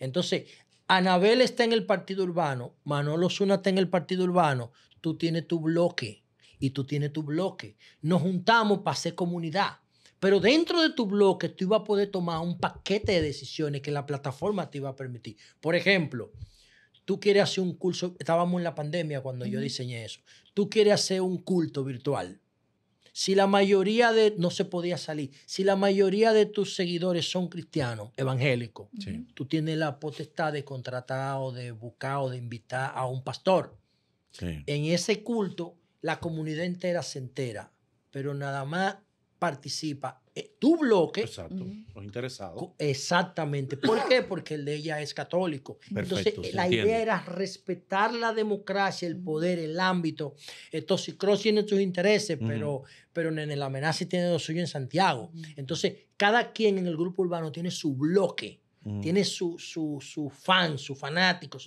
Entonces, Anabel está en el partido urbano, Manolo Zuna está en el partido urbano, tú tienes tu bloque y tú tienes tu bloque. Nos juntamos para ser comunidad. Pero dentro de tu bloque tú vas a poder tomar un paquete de decisiones que la plataforma te va a permitir. Por ejemplo, tú quieres hacer un curso, estábamos en la pandemia cuando yo diseñé eso, tú quieres hacer un culto virtual, si la mayoría de, no se podía salir, si la mayoría de tus seguidores son cristianos, evangélicos, tú tienes la potestad de contratar o de buscar o de invitar a un pastor. En ese culto, la comunidad entera se entera, pero nada más participa eh, tu bloque. los interesados. Exactamente. ¿Por qué? Porque el de ella es católico. Entonces, la idea era respetar la democracia, el poder, el ámbito. Entonces, Cross tiene sus intereses, pero, pero en el amenaza tiene lo suyo en Santiago. Entonces, cada quien en el grupo urbano tiene su bloque. Mm. Tiene su, su, su, fan, su fanático,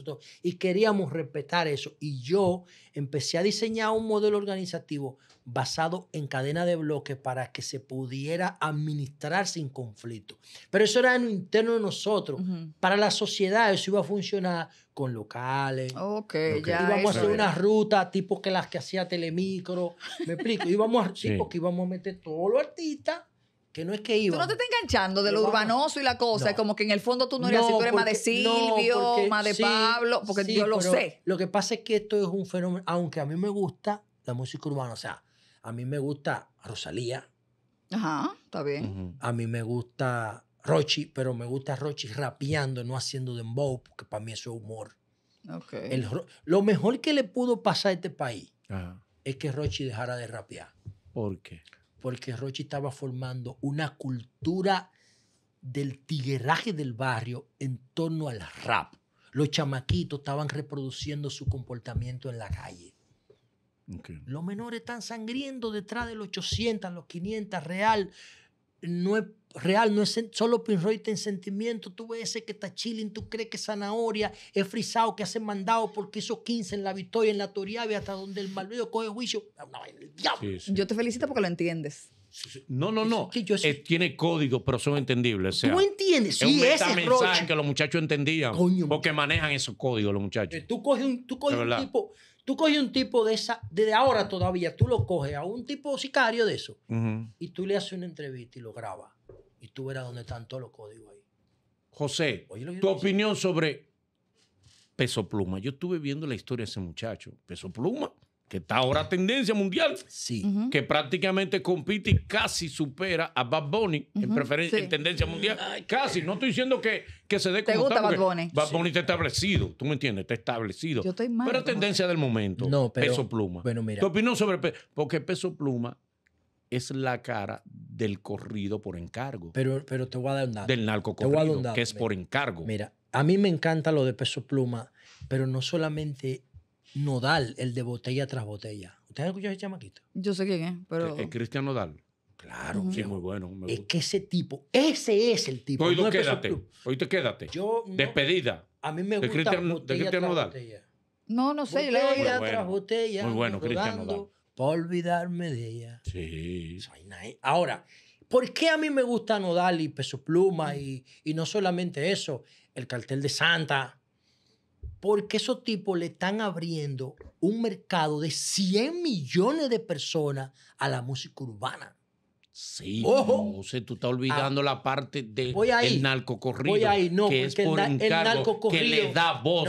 Y queríamos respetar eso. Y yo empecé a diseñar un modelo organizativo basado en cadena de bloques para que se pudiera administrar sin conflicto. Pero eso era en lo interno de nosotros. Para la sociedad eso iba a funcionar con locales. Ok, ya. Íbamos a hacer una ruta tipo que las que hacía Telemicro. ¿Me explico? Íbamos a, Sí, porque íbamos a meter todos los artistas que no es que iba. Tú no te estás enganchando de lo urbanoso y la cosa, Es como que en el fondo tú no eres así, tú eres más de Silvio, más de Pablo, porque yo lo sé. Lo que pasa es que esto es un fenómeno, aunque a mí me gusta la música urbana, o sea, a mí me gusta Rosalía. Ajá, está bien. A mí me gusta Rochi, pero me gusta Rochi rapeando, no haciendo dembow, porque para mí eso es humor. Okay. lo mejor que le pudo pasar a este país es que Rochi dejara de rapear. ¿Por qué? porque Rochi estaba formando una cultura del tigueraje del barrio en torno al rap. Los chamaquitos estaban reproduciendo su comportamiento en la calle. Los menores están sangriendo detrás de los 800, los 500 real, no es real, no es solo Pinroyte en sentimiento. Tú ves ese que está chilling, tú crees que es zanahoria, es frisado, que hace mandado porque hizo 15 en la victoria, en la Toriave, hasta donde el malvido coge juicio. Yo te felicito porque lo entiendes. No, no, no. Eh, tiene código, pero son entendibles. O ¿Tú entiendes? Sí, es un mensaje que los muchachos entendían. porque manejan esos códigos los muchachos. Eh, tú coges un tipo Tú coges un tipo de esa, desde ahora todavía, tú lo coges a un tipo sicario de eso y tú le haces una entrevista y lo grabas y tú verás dónde están todos los códigos ahí. José, tu opinión sobre Peso Pluma. Yo estuve viendo la historia de ese muchacho, Peso Pluma que está ahora tendencia mundial, sí. que prácticamente compite y casi supera a Bad Bunny en, preferencia, tendencia mundial. casi, no estoy diciendo que, se dé como ¿Te gusta Bad Bunny? Bad Bunny está establecido, tú me entiendes, está establecido. Yo estoy mal. Pero tendencia del momento, no, peso pluma. Bueno, mira. Tu opinión sobre peso, porque peso pluma es la cara del corrido por encargo. Pero, pero te voy a dar un dato. Del narco corrido, que es por encargo. Mira, a mí me encanta lo de peso pluma, pero no solamente Nodal, el de botella tras botella. ¿Ustedes han escuchado ese chamaquito? Yo sé quién es, pero. ¿Es eh, eh, Cristian Nodal? Claro. Sí, muy bueno. Es que ese tipo, ese es el tipo. Hoy no quédate. Hoy te quédate. Despedida. A mí me gusta. De botella tras Nodal. Botella. No, no sé. Botella bueno. tras botella. Muy bueno, Cristian Nodal. Para olvidarme de ella. Sí. ¿eh? Ahora, ¿por qué a mí me gusta Nodal y Peso Pluma y, y no solamente eso? El cartel de Santa porque esos tipos le están abriendo un mercado de 100 millones de personas a la música urbana. Sí, Ojo. no sé, tú estás olvidando ah, la parte del de narcocorrido. que es por el, narco que le da voz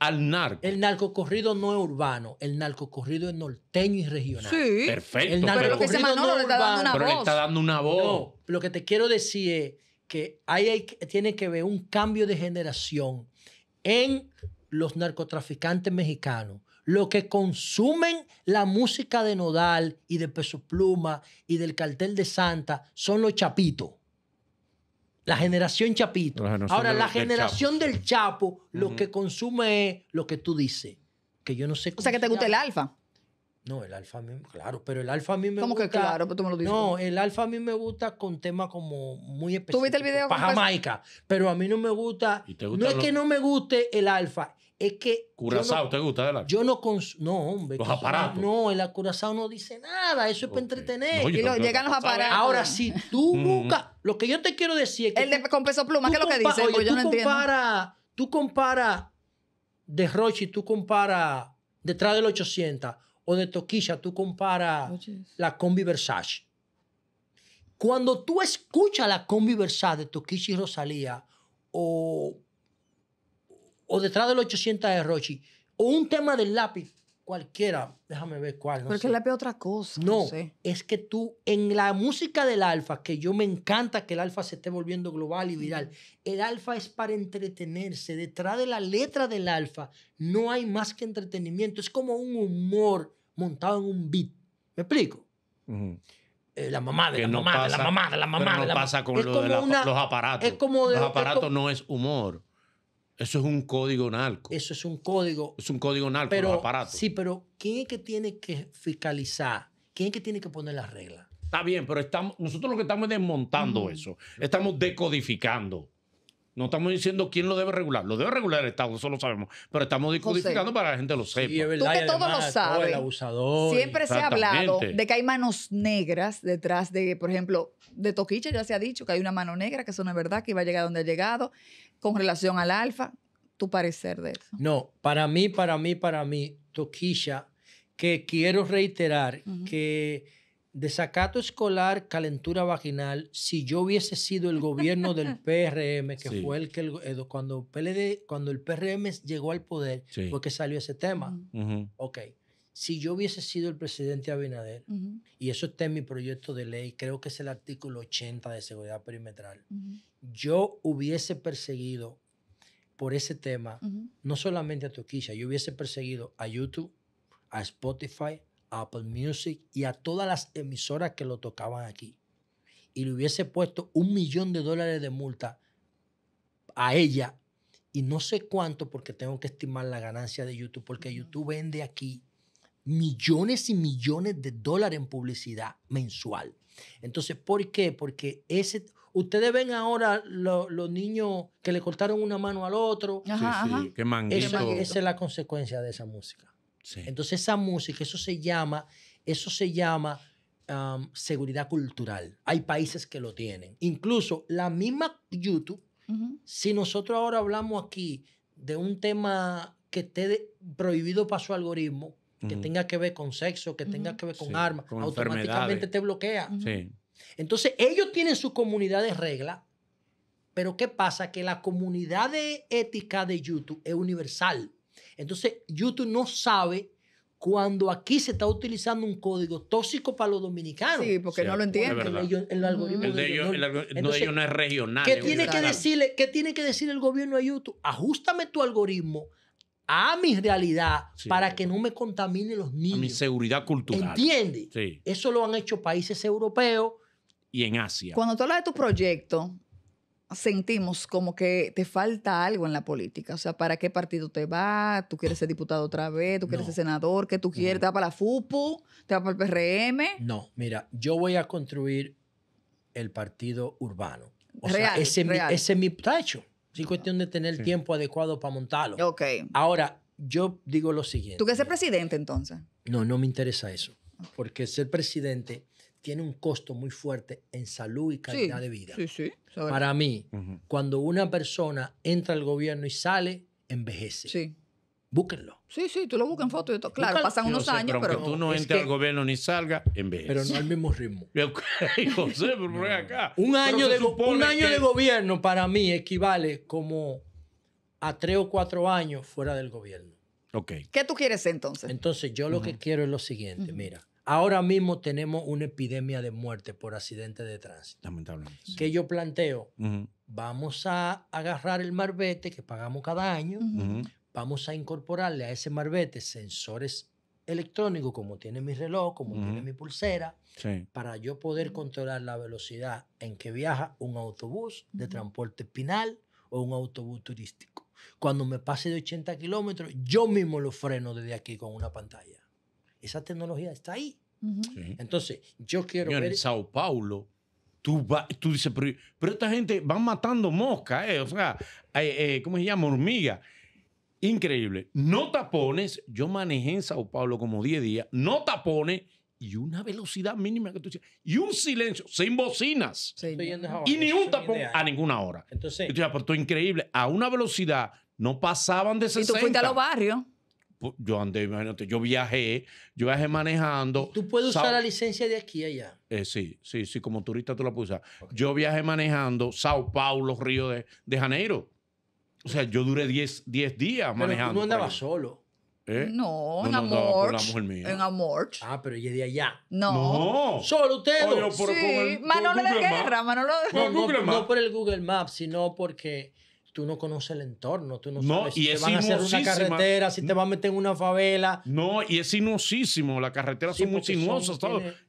al narco. El corrido no es urbano, el corrido es norteño y regional. Sí, perfecto. pero lo que se le está dando una voz. está dando una voz. lo que te quiero decir es que ahí hay, tiene que ver un cambio de generación en los narcotraficantes mexicanos, los que consumen la música de Nodal y de Peso Pluma y del cartel de Santa, son los chapitos. La generación chapito. Ahora, la generación del Chapo, lo que consume es lo que tú dices. Que yo no sé. O sea, que te gusta el alfa. No, el alfa a mí, claro, pero el alfa a mí me gusta. ¿Cómo que claro? No, el alfa a mí me gusta con temas como muy específicos. ¿Tú viste el video? Para Jamaica. Pero a mí no me gusta. no es que no me guste el alfa. Es que. Curazao, ¿te gusta Yo no. consigo. no, hombre. Los aparatos. No, el curazao no dice nada. Eso es para entretener. y llegan los aparatos. Ahora, si tú mm. buscas. Lo que yo te quiero decir es que. El de, con peso pluma, ¿qué es lo que dice? Pues tú compara, Tú compara de Rochi, tú compara detrás del 800 o de Toquilla, tú compara la combi Versace. Cuando tú escuchas la combi Versace de Toquilla y Rosalía o o detrás del 800 de Rochi, o un tema del lápiz, cualquiera, déjame ver cuál. Porque el lápiz es otra cosa. No, es que tú, en la música del alfa, que yo me encanta que el alfa se esté volviendo global y viral, el alfa es para entretenerse. Detrás de la letra del alfa no hay más que entretenimiento. Es como un humor montado en un beat. ¿Me explico? Eh, la mamá de la, mamá, de la mamá de la mamá pasa con los aparatos. los aparatos no es humor. Eso es un código narco. Eso es un código. Es un código narco, pero, los aparatos. Sí, pero ¿quién es que tiene que fiscalizar? ¿Quién es que tiene que poner las reglas? Está bien, pero estamos, nosotros lo que estamos desmontando eso, estamos decodificando. No estamos diciendo quién lo debe regular. Lo debe regular el Estado, eso lo sabemos. Pero estamos discodificando para que la gente lo sepa. Tú que todo lo oh, sabes. Siempre se ha hablado de que hay manos negras detrás de, por ejemplo, de Toquicha ya se ha dicho que hay una mano negra, que eso no es verdad, que iba a llegar donde ha llegado. Con relación al Alfa, tu parecer de eso. No, para mí, para mí, para mí, Toquicha, que quiero reiterar que desacato escolar, calentura vaginal, si yo hubiese sido el gobierno del PRM, que fue el que eh, cuando, PLD, cuando el PRM llegó al poder, fue que salió ese tema. Ok. Si yo hubiese sido el presidente Abinader, y eso está en mi proyecto de ley, creo que es el artículo 80 de seguridad perimetral, yo hubiese perseguido por ese tema, no solamente a Toquilla, yo hubiese perseguido a YouTube, a Spotify, Apple Music y a todas las emisoras que lo tocaban aquí. Y le hubiese puesto un millón de dólares de multa a ella y no sé cuánto porque tengo que estimar la ganancia de YouTube porque YouTube vende aquí millones y millones de dólares en publicidad mensual. Entonces, ¿por qué? Porque ese... Ustedes ven ahora los niños que le cortaron una mano al otro. esa es la consecuencia de esa música. Entonces esa música, eso se llama, eso se llama seguridad cultural. Hay países que lo tienen. Incluso la misma YouTube, si nosotros ahora hablamos aquí de un tema que esté prohibido para su algoritmo, que tenga que ver con sexo, que tenga que ver con armas, automáticamente te bloquea. Entonces ellos tienen su comunidad de reglas. Pero ¿qué pasa? Que la comunidad de ética de YouTube es universal. Entonces, YouTube no sabe cuando aquí se está utilizando un código tóxico para los dominicanos. Sí, porque no lo entienden. El, de ellos, no, es regional. ¿qué tiene, que decirle, ¿Qué tiene que decir el gobierno de YouTube? Ajustame tu algoritmo a mi realidad para que no me contamine los niños. A mi seguridad cultural. ¿Entiendes? Eso lo han hecho países europeos. Y en Asia. Cuando tú hablas de tu proyecto, sentimos como que te falta algo en la política. O sea, ¿para qué partido te va ¿Tú quieres ser diputado otra vez? ¿Tú quieres ser senador? ¿Qué tú quieres? ¿Te va para la FUPU? ¿Te va para el PRM? No, mira, yo voy a construir el partido urbano. O sea, ese, es Mi, ese es mi cuestión de tener el tiempo adecuado para montarlo. Ok. Ahora, yo digo lo siguiente. ¿Tú quieres ser presidente entonces? No, no me interesa eso. Porque ser presidente tiene un costo muy fuerte en salud y calidad de vida. Sí, sí. Para mí, cuando una persona entra al gobierno y sale, envejece. Sí. Búsquenlo. Sí, sí, tú lo buscas en fotos. Claro, pasan unos años, pero... pero tú no entres al gobierno ni salga, envejece. Pero no al mismo ritmo. José, acá. Un año, de, gobierno para mí equivale como a tres o cuatro años fuera del gobierno. Ok. ¿Qué tú quieres entonces? Entonces, yo lo que quiero es lo siguiente, mira. Ahora mismo tenemos una epidemia de muerte por accidente de tránsito. Lamentablemente. Que yo planteo, vamos a agarrar el marbete que pagamos cada año, vamos a incorporarle a ese marbete sensores electrónicos como tiene mi reloj, como tiene mi pulsera, para yo poder controlar la velocidad en que viaja un autobús de transporte espinal o un autobús turístico. Cuando me pase de 80 kilómetros, yo mismo lo freno desde aquí con una pantalla. Esa tecnología está ahí. Entonces, yo quiero Señor, ver... En Sao Paulo, tú, tú dices, pero, esta gente va matando mosca, eh, o sea, eh, eh, ¿cómo se llama? Hormiga. Increíble. No tapones. Yo manejé en Sao Paulo como 10 días. No tapones y una velocidad mínima que tú Y un silencio, sin bocinas. Y ni un tapón a ninguna hora. Entonces, ah, pero esto es increíble. A una velocidad no pasaban de 60. Y tú fuiste a los barrios yo andé, imagínate, yo viajé, yo viajé manejando. ¿Tú puedes usar la licencia de aquí allá? Eh, sí, sí, sí, como turista tú la puedes usar. Yo viajé manejando Sao Paulo, Río de, Janeiro. O sea, yo duré 10 días manejando. Tú no andabas solo. ¿Eh? No, en amor. En amor. Ah, pero ella de allá. No. Solo ustedes. sí. Manolo de Guerra, Manolo de Guerra. no, por el Google Maps, sino porque tú no conoces el entorno, tú no, sabes si te van a hacer una carretera, si te mm. van a meter en una favela. No, y es sinuosísimo, las carreteras son muy sinuosas,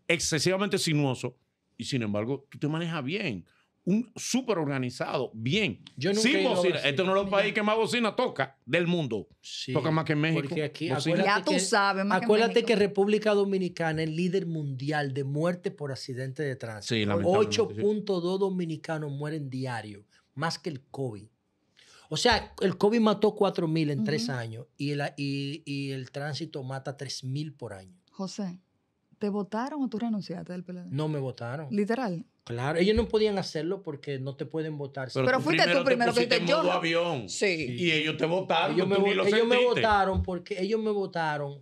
excesivamente sinuoso. Y sin embargo, tú te manejas bien, un súper organizado, bien. Yo no sin este es uno de los países que más bocina toca del mundo. toca más que México. aquí, ya tú Acuérdate que, República Dominicana es líder mundial de muerte por accidente de tránsito. 8.2 dominicanos mueren diario, más que el COVID. O sea, el COVID mató mil en tres años y el, y, el tránsito mata 3.000 por año. José, ¿te votaron o tú renunciaste del PLD? No me votaron. Literal. Claro, ellos no podían hacerlo porque no te pueden votar. Pero, fuiste tú primero que te, avión. Sí. Y ellos te votaron. Yo me, ellos me, votaron porque ellos me votaron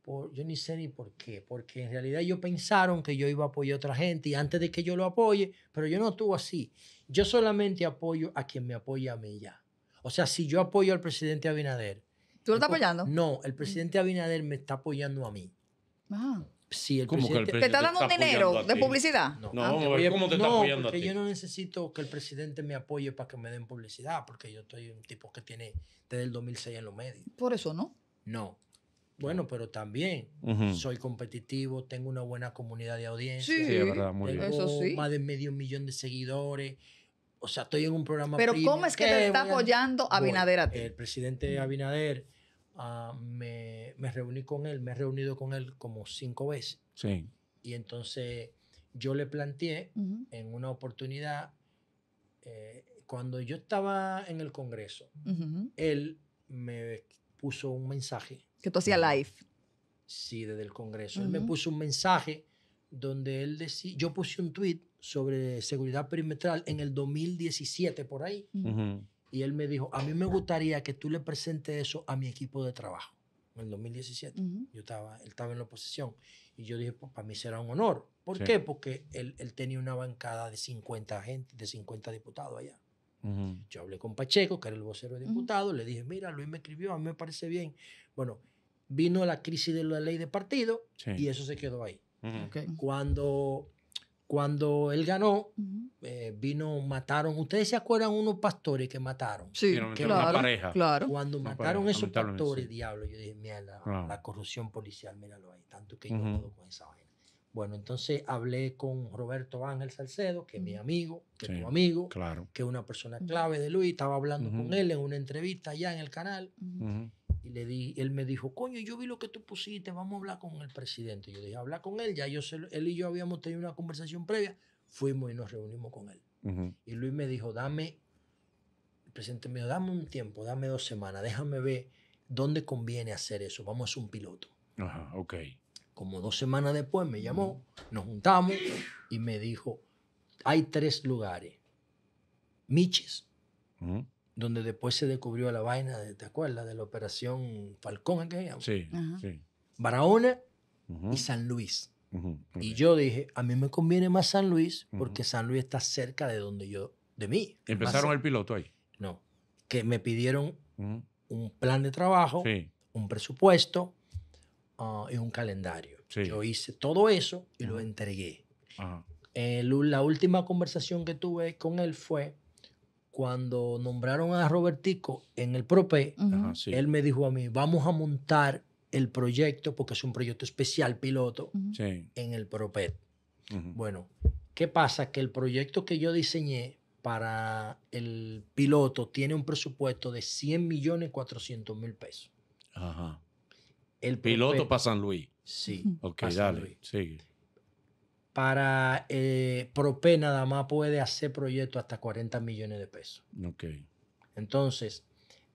por, yo ni sé ni por qué, porque en realidad ellos pensaron que yo iba a apoyar a otra gente y antes de que yo lo apoye, pero yo no estuve así. Yo solamente apoyo a quien me apoya a mí ya. O sea, si yo apoyo al presidente Abinader. ¿Tú lo estás apoyando? No, el mm. presidente Abinader me está apoyando a mí. Ah. ¿Te está dando dinero de publicidad? No, no ah, te está porque yo no necesito que el presidente me apoye para que me den publicidad, porque yo soy un tipo que tiene desde el 2006 en los medios. Por eso no. No. Bueno, pero también soy competitivo, tengo una buena comunidad de audiencia. Sí, es verdad, muy bien. Tengo más de medio millón de seguidores o sea, estoy en un programa. Pero ¿cómo es que te está apoyando Abinader a ti? El presidente Abinader, ah, me, reuní con él, me he reunido con él como cinco veces. Sí. Y entonces yo le planteé en una oportunidad, eh, cuando yo estaba en el Congreso, él me puso un mensaje. Que tú hacías live. Sí, desde el Congreso. Él me puso un mensaje donde él decía, yo puse un tweet sobre seguridad perimetral en el 2017 por ahí. Y él me dijo, a mí me gustaría que tú le presentes eso a mi equipo de trabajo. En el 2017. Yo estaba, él estaba en la oposición. Y yo dije, pues para mí será un honor. ¿Por qué? Porque él, él, tenía una bancada de 50 gente, de 50 diputados allá. Yo hablé con Pacheco, que era el vocero de diputados, le dije, mira, Luis me escribió, a mí me parece bien. Bueno, vino la crisis de la ley de partido y eso se quedó ahí. Cuando cuando él ganó, eh, vino, mataron. ¿Ustedes se acuerdan unos pastores que mataron? Sí, que claro, claro. Cuando mataron esos pastores, diablo, yo dije, mira, la, corrupción policial, míralo ahí, tanto que yo puedo con esa vaina. Bueno, entonces hablé con Roberto Ángel Salcedo, que es mi amigo, que es tu amigo, que es una persona clave de Luis. Estaba hablando con él en una entrevista allá en el canal. Y le di, él me dijo, coño, yo vi lo que tú pusiste, vamos a hablar con el presidente. Yo dije, habla con él, ya yo él y yo habíamos tenido una conversación previa, fuimos y nos reunimos con él. Y Luis me dijo, dame, el presidente me dijo, dame un tiempo, dame dos semanas, déjame ver dónde conviene hacer eso, vamos a hacer un piloto. Ajá, ok. Como dos semanas después me llamó, nos juntamos y me dijo, hay tres lugares, Miches, donde después se descubrió la vaina, de, ¿te acuerdas? De la operación Falcón, que Sí, sí. Barahona y San Luis. Y yo dije, a mí me conviene más San Luis porque San Luis está cerca de donde yo, de mí. ¿Empezaron el piloto ahí? No, que me pidieron un plan de trabajo, un presupuesto ah, y un calendario. Yo hice todo eso y lo entregué. Eh, la última conversación que tuve con él fue cuando nombraron a Robertico en el PROPE, él me dijo a mí, vamos a montar el proyecto, porque es un proyecto especial piloto, en el PROPE. Bueno, ¿qué pasa? Que el proyecto que yo diseñé para el piloto tiene un presupuesto de 100 millones 400 mil pesos. Ajá. El piloto para San Luis. Sí. Ok, dale, sigue para eh, nada más puede hacer proyectos hasta 40 millones de pesos. Entonces,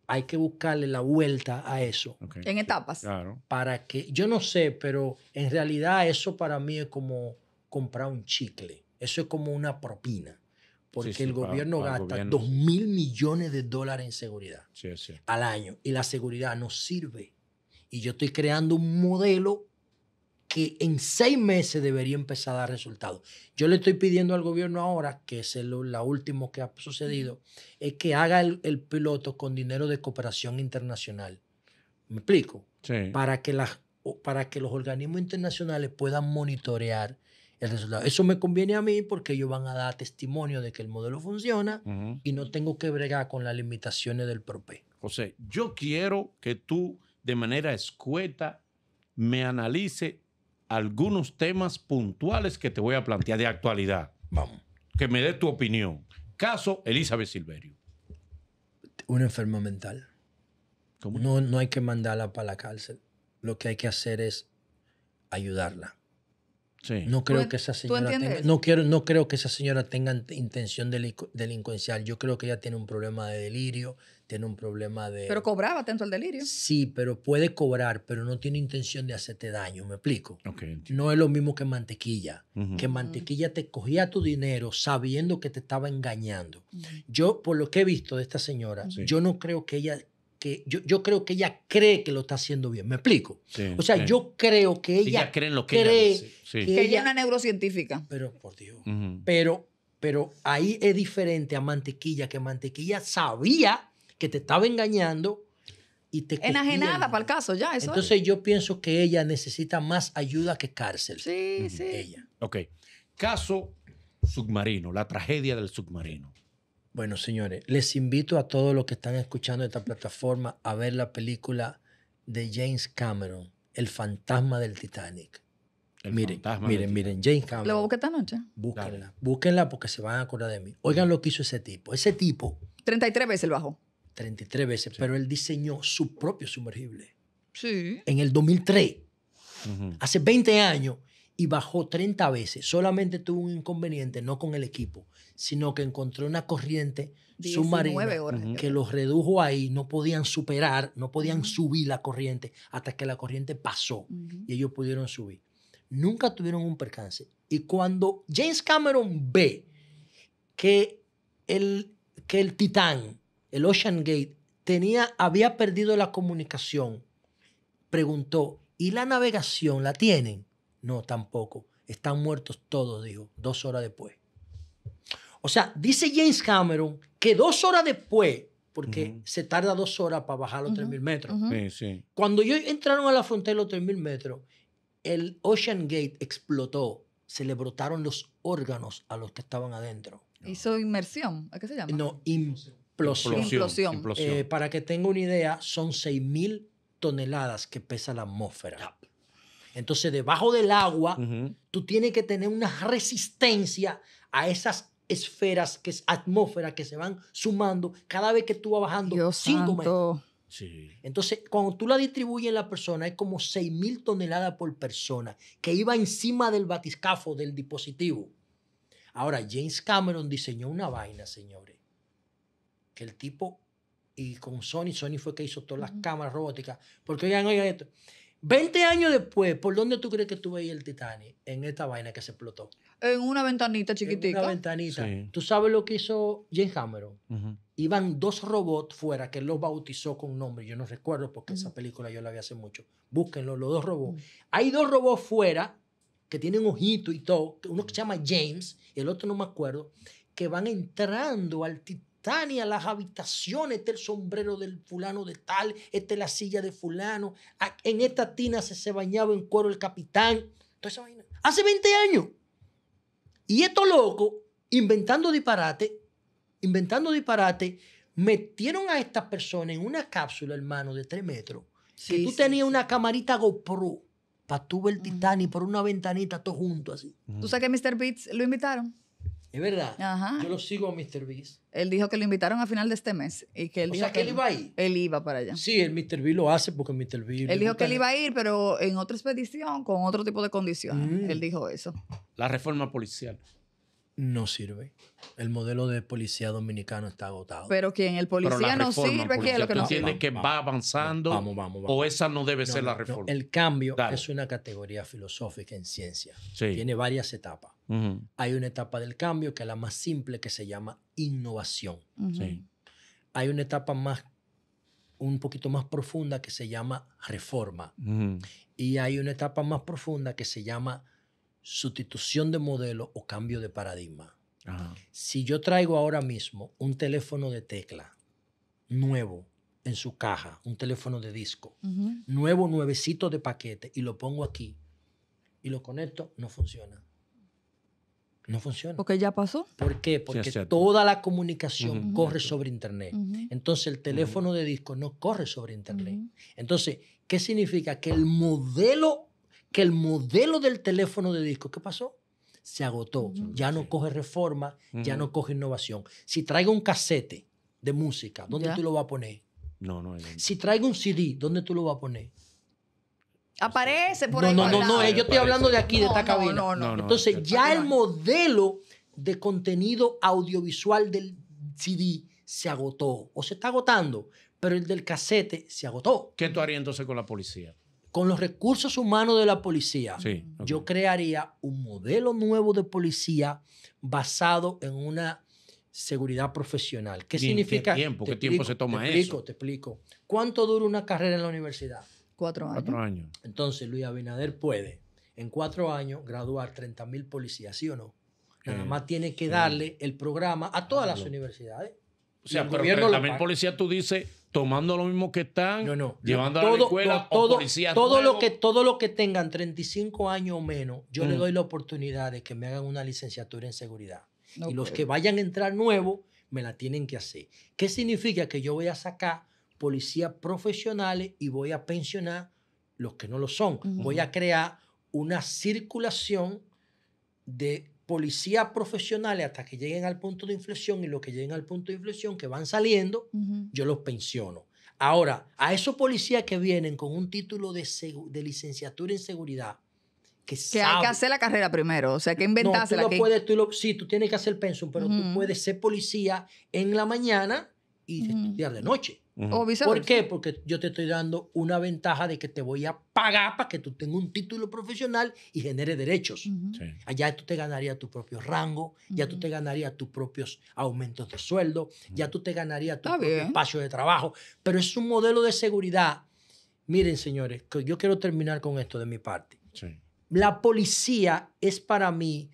hay que buscarle la vuelta a eso. En etapas. Claro. Para que, yo no sé, pero en realidad eso para mí es como comprar un chicle. Eso es como una propina. Porque el gobierno gasta 2 mil millones de dólares en seguridad al año. Y la seguridad no sirve. Y yo estoy creando un modelo que en seis meses debería empezar a dar resultados. Yo le estoy pidiendo al gobierno ahora, que es lo la último que ha sucedido, es que haga el, piloto con dinero de cooperación internacional. ¿Me explico? Para, que para que los organismos internacionales puedan monitorear el resultado. Eso me conviene a mí porque ellos van a dar testimonio de que el modelo funciona y no tengo que bregar con las limitaciones del PROPE. José, yo quiero que tú de manera escueta me analice algunos temas puntuales que te voy a plantear de actualidad. Vamos. Que me dé tu opinión. Caso Elizabeth Silverio. Una enferma mental. No, no hay que mandarla para la cárcel. Lo que hay que hacer es ayudarla. Sí. No creo que esa señora no quiero, no creo que esa señora tenga intención delincuencial. Yo creo que ella tiene un problema de delirio tiene un problema de... Pero cobraba tanto al delirio. Sí, pero puede cobrar, pero no tiene intención de hacerte daño, me explico. no es lo mismo que mantequilla, que mantequilla te cogía tu dinero sabiendo que te estaba engañando. Yo, por lo que he visto de esta señora, yo no creo que ella... Que yo, creo que ella cree que lo está haciendo bien, me explico. o sea, yo creo que ella, ella cree, en lo que, cree ella sí. que, ella es una neurocientífica. Pero, por Dios. Pero pero ahí es diferente a Mantequilla, que Mantequilla sabía que te estaba engañando y te Enajenada para el caso, ya. Eso Entonces yo pienso que ella necesita más ayuda que cárcel. Sí, sí. Ella. Ok. Caso submarino, la tragedia del submarino. Bueno, señores, les invito a todos los que están escuchando esta plataforma a ver la película de James Cameron, El fantasma del Titanic. miren, miren, miren, James Cameron. ¿Lo busqué esta noche? Búsquenla, búsquenla porque se van a acordar de mí. Oigan lo que hizo ese tipo. Ese tipo. 33 veces lo bajó. 33 veces, pero él diseñó su propio sumergible. Sí. En el 2003. Hace 20 años y bajó 30 veces. Solamente tuvo un inconveniente, no con el equipo, sino que encontró una corriente submarina que los redujo ahí. No podían superar, no podían subir la corriente hasta que la corriente pasó y ellos pudieron subir. Nunca tuvieron un percance. Y cuando James Cameron ve que el, que el Titán el Ocean Gate, tenía, había perdido la comunicación. Preguntó, ¿y la navegación la tienen? No, tampoco. Están muertos todos, dijo, dos horas después. O sea, dice James Cameron que dos horas después, porque se tarda dos horas para bajar los 3.000 metros. Cuando ellos entraron a la frontera de los 3.000 metros, el Ocean Gate explotó. Se le brotaron los órganos a los que estaban adentro. ¿Hizo inmersión? ¿A qué se llama? No, inmersión explosión. Eh, para que tenga una idea, son 6.000 toneladas que pesa la atmósfera. Entonces, debajo del agua, tú tienes que tener una resistencia a esas esferas, que es atmósfera, que se van sumando cada vez que tú vas bajando 5 metros. Entonces, cuando tú la distribuyes en la persona, es como 6.000 toneladas por persona, que iba encima del batiscafo, del dispositivo. Ahora, James Cameron diseñó una vaina, señores, que el tipo, y con Sony, Sony fue que hizo todas las cámaras robóticas, porque oigan, oigan esto. 20 años después, ¿por dónde tú crees que tú veías el Titanic en esta vaina que se explotó? En una ventanita chiquitita. En una ventanita. ¿Tú sabes lo que hizo James Cameron? Iban dos robots fuera que los bautizó con nombre. Yo no recuerdo porque esa película yo la vi hace mucho. Búsquenlo, los dos robots. Hay dos robots fuera que tienen ojito y todo. Uno que se llama James y el otro no me acuerdo. Que van entrando al Titanic las habitaciones, este el sombrero del fulano de tal, este la silla de fulano, en esta tina se, se bañaba en cuero el capitán, Hace 20 años. Y estos locos, inventando disparate, inventando disparate, metieron a estas personas en una cápsula, hermano, de 3 metros, que tú tenías una camarita GoPro para tú ver el Titanic por una ventanita, todo junto así. ¿Tú sabes que Mr. Beats lo invitaron? Es verdad. Yo lo sigo a Mr. Beast. Él dijo que lo invitaron a final de este mes. Y que él o sea, que, él iba ahí. Él iba para allá. Sí, el Mr. Beast lo hace porque Mr. Beast. Él dijo que él iba a ir, pero en otra expedición, con otro tipo de condiciones. Mm. Él dijo eso. La reforma policial no sirve. El modelo de policía dominicano está agotado. Pero quien el policía no sirve, ¿qué es lo que no entiende que va avanzando vamos, vamos, vamos, o esa no debe ser la reforma. el cambio es una categoría filosófica en ciencia. Tiene varias etapas. Hay una etapa del cambio que es la más simple que se llama innovación. Hay una etapa más un poquito más profunda que se llama reforma. Y hay una etapa más profunda que se llama sustitución de modelo o cambio de paradigma. Si yo traigo ahora mismo un teléfono de tecla nuevo en su caja, un teléfono de disco, nuevo, nuevecito de paquete, y lo pongo aquí y lo conecto, no funciona. No funciona. Porque ya pasó. ¿Por qué? Porque toda la comunicación corre sobre Internet. Entonces el teléfono de disco no corre sobre Internet. Entonces, ¿qué significa? Que el modelo que el modelo del teléfono de disco, ¿qué pasó? Se agotó. Ya no coge reforma, ya no coge innovación. Si traigo un casete de música, ¿dónde tú lo vas a poner? No, no, Si traigo un CD, ¿dónde tú lo vas a poner? Aparece este, por ahí. No, no, no, eh, yo estoy hablando de aquí, de esta cabina. No, no, no. Entonces, ya el modelo de contenido audiovisual del CD se agotó o se está agotando, pero el del casete se agotó. ¿Qué tú harías entonces con la policía? con los recursos humanos de la policía, yo crearía un modelo nuevo de policía basado en una seguridad profesional. ¿Qué significa? ¿Qué tiempo, ¿Qué tiempo se toma eso? Te explico, te explico. ¿Cuánto dura una carrera en la universidad? Cuatro años. Entonces, Luis Abinader puede, en cuatro años, graduar 30.000 policías, ¿sí o no? Nada eh, más tiene que darle el programa a todas las universidades. O sea, pero 30 mil policías, tú dices, tomando lo mismo que están, llevando a la escuela todo, o policías todo lo que Todo lo que tengan 35 años o menos, yo le mm. doy la oportunidad de que me hagan una licenciatura en seguridad. Y los que vayan a entrar nuevos, me la tienen que hacer. ¿Qué significa? Que yo voy a sacar policías profesionales y voy a pensionar los que no lo son. Voy a crear una circulación de policías profesionales hasta que lleguen al punto de inflexión y los que lleguen al punto de inflexión que van saliendo, yo los pensiono. Ahora, a esos policías que vienen con un título de, de licenciatura en seguridad, que, que hay que hacer la carrera primero, o sea, que inventarse no, lo puedes, tú lo, sí, tú tienes que hacer pensum, pero tú puedes ser policía en la mañana y estudiar de noche. ¿Por qué? Porque yo te estoy dando una ventaja de que te voy a pagar para que tú tengas un título profesional y genere derechos. Allá tú te ganarías tu propio rango, ya tú te ganarías tus propios aumentos de sueldo, ya tú te ganarías tu propio espacio de trabajo. Pero es un modelo de seguridad. Miren, señores, yo quiero terminar con esto de mi parte. La policía es para mí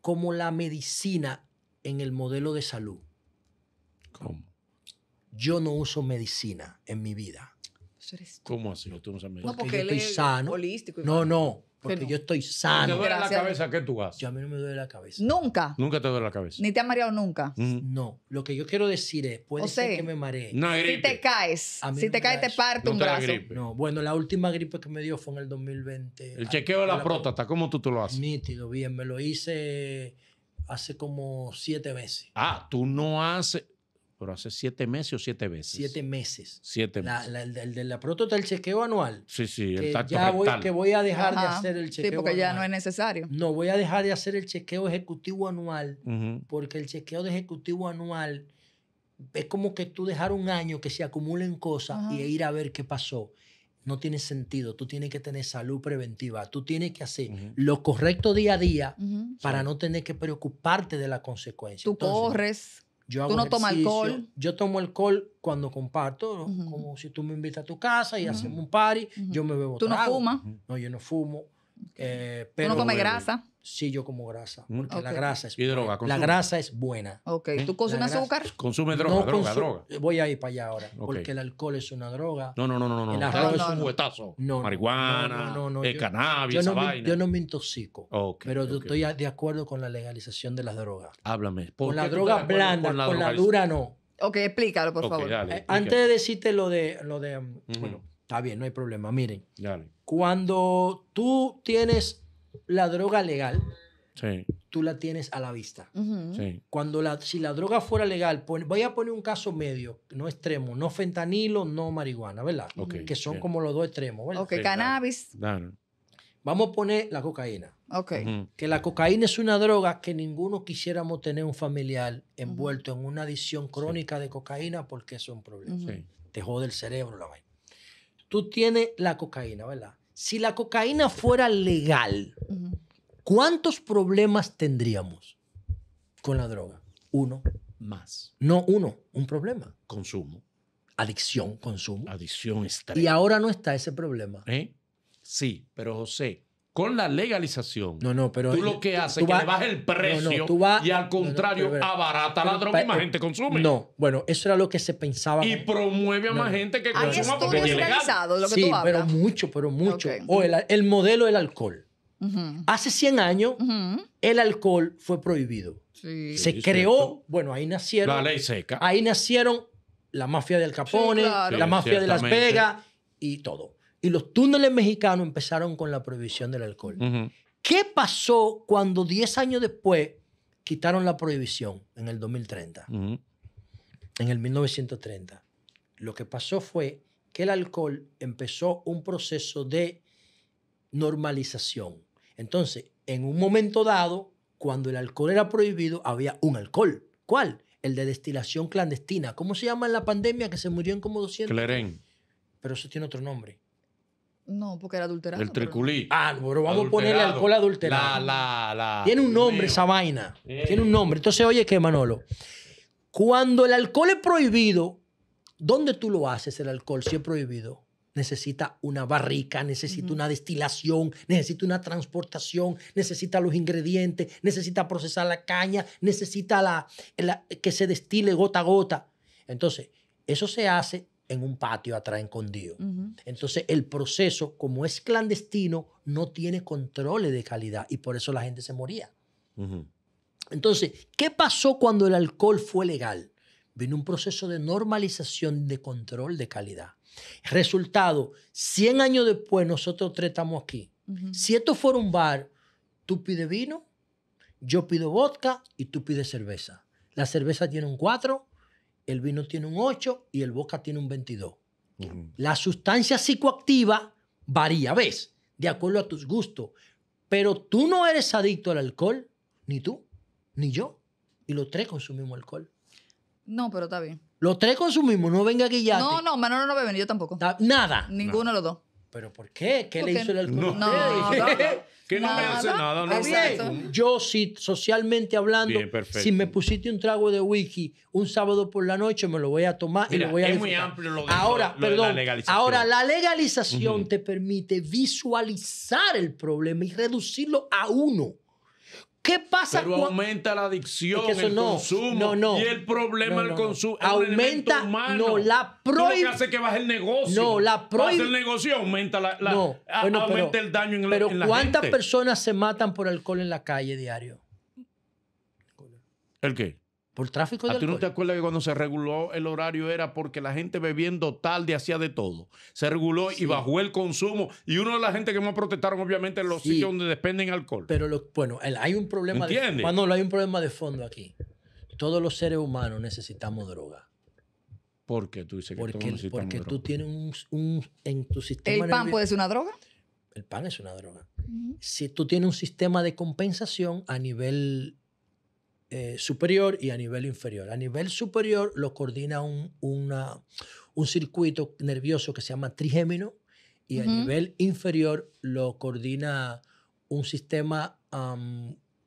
como la medicina en el modelo de salud. ¿Cómo? yo no uso medicina en mi vida. ¿Cómo así? No, tú no, no porque, yo estoy sano. Holístico no, no, porque yo estoy sano. ¿Te duele la cabeza? ¿Qué tú haces? Yo a mí no me duele la cabeza. ¿Nunca? Nunca te duele la cabeza. ¿Ni te ha mareado nunca? No. Lo que yo quiero decir es, puede ser que me maree. si te caes. Si te caes, te parte un brazo. No, bueno, la última gripe que me dio fue en el 2020. El chequeo de la, la próstata, ¿cómo tú te lo haces? Nítido, bien. Me lo hice hace como siete meses. Ah, tú no haces pero hace siete meses o siete veces. Siete meses. Siete meses. el de la el chequeo anual. Sí, sí, el tacto ya voy, Que voy a dejar de hacer el chequeo. Sí, porque ya no es necesario. No, voy a dejar de hacer el chequeo ejecutivo anual, porque el chequeo de ejecutivo anual es como que tú dejar un año que se acumulen cosas y ir a ver qué pasó. No tiene sentido. Tú tienes que tener salud preventiva. Tú tienes que hacer lo correcto día a día para no tener que preocuparte de las consecuencias. Tú corres yo ¿Tú no tomas alcohol? Yo tomo alcohol cuando comparto, como si tú me invitas a tu casa y hacemos un party, yo me bebo ¿Tú no fumas? No, yo no fumo. pero eh, ¿Tú no comes grasa? Sí, yo como grasa, mm. porque la grasa es ¿Y droga, La grasa es buena. Ok, ¿tú consumes azúcar? Pues consume droga, droga, droga. Voy a ir para allá ahora, porque el alcohol es una droga. No, no, no, no, no. El es un huetazo. No, marihuana, no, no, el cannabis, yo no, Me, yo no me intoxico, pero estoy de acuerdo con la legalización de las drogas. Háblame. con la droga blanda, con la, dura no. Ok, explícalo, por favor. Eh, antes de decirte lo de... Lo de mm, Bueno, está bien, no hay problema. Miren, dale. cuando tú tienes la droga legal, tú la tienes a la vista. Cuando la, si la droga fuera legal, voy a poner un caso medio, no extremo, no fentanilo, no marihuana, ¿verdad? que son como los dos extremos, Ok, cannabis. Vamos a poner la cocaína. Ok. Que la cocaína es una droga que ninguno quisiéramos tener un familiar envuelto en una adicción crónica de cocaína porque es un problema. Te jode el cerebro la vaina. Tú tienes la cocaína, ¿verdad? si la cocaína fuera legal, ¿cuántos problemas tendríamos con la droga? Uno. Más. No uno, un problema. Consumo. Adicción, consumo. Adicción está. Y ahora no está ese problema. ¿Eh? Sí, pero José, con la legalización, no, no, pero tú lo que haces es que le el precio y al contrario abarata la droga y más eh, gente consume. No, bueno, eso era lo que se pensaba. Y promueve a más gente que consuma porque es ilegal. Lo que sí, pero mucho, pero mucho. O el, modelo del alcohol. Hace 100 años, el alcohol fue prohibido. Se creó, bueno, ahí nacieron. La ley seca. Ahí nacieron la mafia del Capone, la mafia de Las Vegas y todo los túneles mexicanos empezaron con la prohibición del alcohol. ¿Qué pasó cuando 10 años después quitaron la prohibición en el 2030? En el 1930. Lo que pasó fue que el alcohol empezó un proceso de normalización. Entonces, en un momento dado, cuando el alcohol era prohibido, había un alcohol. ¿Cuál? El de destilación clandestina. ¿Cómo se llama en la pandemia que se murió en como 200? Cleren. Pero eso tiene otro nombre. No, porque era adulterado. El triculí. Ah, pero vamos a ponerle alcohol adulterado. La, la, la. Tiene un nombre esa vaina. Tiene un nombre. Entonces, oye, ¿qué, Manolo? Cuando el alcohol es prohibido, ¿dónde tú lo haces el alcohol si es prohibido? Necesita una barrica, necesita una destilación, necesita una transportación, necesita los ingredientes, necesita procesar la caña, necesita la, que se destile gota a gota. Entonces, eso se hace en un patio atrás escondido. Entonces el proceso, como es clandestino, no tiene controles de calidad y por eso la gente se moría. Entonces, ¿qué pasó cuando el alcohol fue legal? Vino un proceso de normalización de control de calidad. Resultado, 100 años después nosotros tres estamos aquí. Si esto fuera un bar, tú pides vino, yo pido vodka y tú pides cerveza. La cerveza tiene un 4, el vino tiene un 8 y el boca tiene un 22. La sustancia psicoactiva varía, ¿ves? De acuerdo a tus gustos. Pero tú no eres adicto al alcohol, ni tú, ni yo. Y los tres consumimos alcohol. No, pero está bien. Los tres consumimos, no venga aquí ya. No, no, Manolo no bebe, ni yo tampoco. nada. Ninguno de los dos. ¿Pero por qué? ¿Qué le hizo el alcohol? No, no, no, ¿Qué no me hace nada? No, ah, Yo, socialmente hablando, si me pusiste un trago de whisky un sábado por la noche, me lo voy a tomar y lo voy a es muy amplio lo de, ahora, perdón, la legalización. ahora, la legalización te permite visualizar el problema y reducirlo a uno. ¿Qué pasa Pero aumenta la adicción, el consumo no, no, y el problema del consumo. Aumenta, no, la hace que baje el negocio. No, la prohibición. el negocio aumenta, la, aumenta el daño en la, pero ¿cuántas personas se matan por alcohol en la calle diario? ¿El qué? Por tráfico de ¿A ti no te acuerdas que cuando se reguló el horario era porque la gente bebiendo tarde hacía de todo? Se reguló y bajó el consumo. Y uno de las gente que más protestaron, obviamente, es los sitios donde dependen alcohol. Pero, bueno, hay un problema. De, hay un problema de fondo aquí. Todos los seres humanos necesitamos droga. ¿Por qué tú dices que porque, todos Porque tú tienes un, en tu sistema... ¿El pan puede ser una droga? El pan es una droga. Si tú tienes un sistema de compensación a nivel eh, superior y a nivel inferior. A nivel superior lo coordina un, una, un circuito nervioso que se llama trigémino y a nivel inferior lo coordina un sistema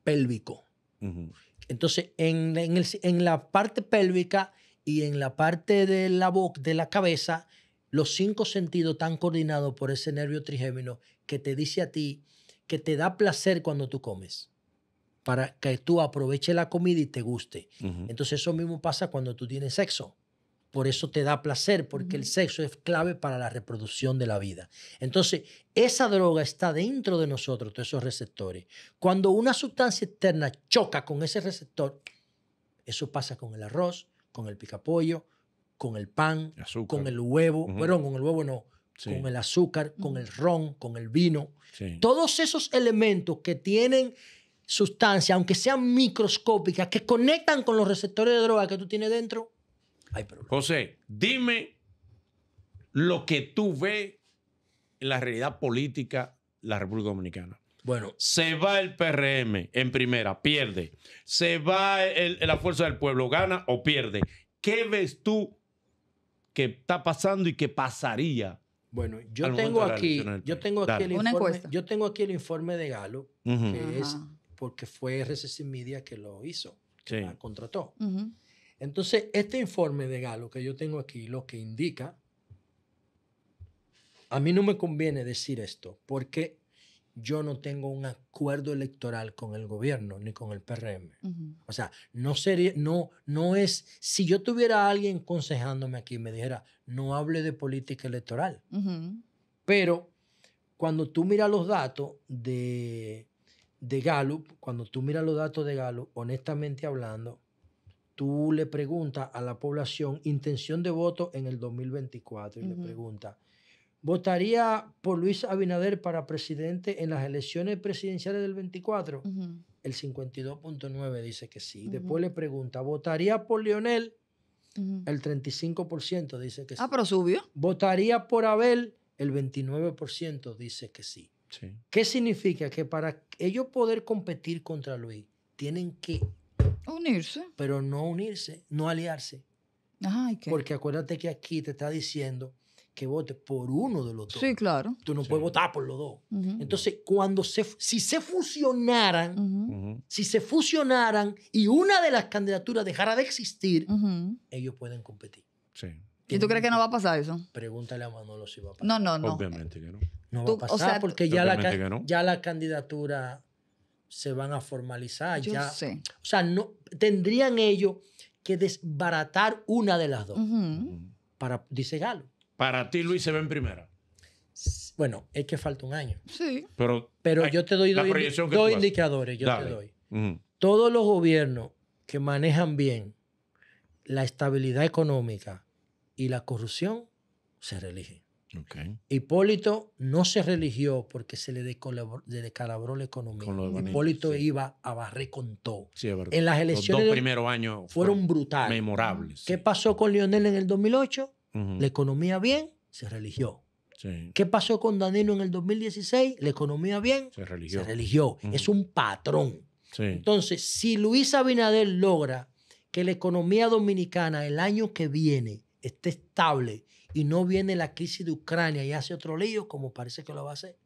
pélvico. Entonces, en, en, en, la parte pélvica y en la parte de la boca, de la cabeza, los cinco sentidos están coordinados por ese nervio trigémino que te dice a ti que te da placer cuando tú comes para que tú aproveches la comida y te guste. Entonces eso mismo pasa cuando tú tienes sexo. Por eso te da placer, porque el sexo es clave para la reproducción de la vida. Entonces, esa droga está dentro de nosotros, todos esos receptores. Cuando una sustancia externa choca con ese receptor, eso pasa con el arroz, con el picapollo, con el pan, con el huevo, con el huevo no, con el azúcar, con el ron, con el vino. Todos esos elementos que tienen sustancias, aunque sean microscópicas, que conectan con los receptores de droga que tú tienes dentro, hay problemas. José, dime lo que tú ves en la realidad política de la República Dominicana. Bueno. Se va el PRM en primera, pierde. Se va la Fuerza del Pueblo, gana o pierde. ¿Qué ves tú que está pasando y qué pasaría? Bueno, yo tengo aquí, yo tengo aquí, el informe, yo tengo aquí el informe de Galo, que es porque fue RCC Media que lo hizo, que la contrató. Entonces, este informe de Galo que yo tengo aquí, lo que indica, a mí no me conviene decir esto, porque yo no tengo un acuerdo electoral con el gobierno ni con el PRM. O sea, no, sería, no, no es, si yo tuviera alguien aconsejándome aquí, y me dijera, no hable de política electoral. Pero cuando tú miras los datos de de Gallup, cuando tú miras los datos de Gallup, honestamente hablando, tú le preguntas a la población intención de voto en el 2024 y le pregunta, ¿votaría por Luis Abinader para presidente en las elecciones presidenciales del 24? El 52.9 dice que sí. Después le pregunta, ¿votaría por Lionel? El 35% dice que ah, sí. Ah, pero subió. ¿Votaría por Abel? El 29% dice que sí. ¿Qué significa? Que para ellos poder competir contra Luis, tienen que... Unirse. Pero no unirse, no aliarse. Porque acuérdate que aquí te está diciendo que votes por uno de los dos. Sí, claro. Tú no puedes votar por los dos. Entonces, cuando se, si se fusionaran, si se fusionaran y una de las candidaturas dejara de existir, ellos pueden competir. Sí. ¿Y tú crees que no va a pasar eso? Pregúntale a Manolo si va a pasar. No, no, no. Obviamente que no. No va a pasar o porque ya la, ya la candidatura se van a formalizar. Yo O sea, no, tendrían ellos que desbaratar una de las dos para, dice Galo. Para ti, Luis, se ve en primera. Bueno, es que falta un año. Sí. Pero, Pero yo te doy dos, indicadores. Yo te doy. Todos los gobiernos que manejan bien la estabilidad económica y la corrupción se religió. Okay. Hipólito no se religió porque se le descalabró la economía. Hipólito iba a barrer con todo. en las elecciones. Los dos fueron, brutales. Memorables. ¿Qué pasó con Lionel en el 2008? La economía bien, se religió. ¿Qué pasó con Danilo en el 2016? La economía bien, se religió. Se religió. Es un patrón. Entonces, si Luis Abinader logra que la economía dominicana el año que viene esté estable y no viene la crisis de Ucrania y hace otro lío como parece que lo va a hacer.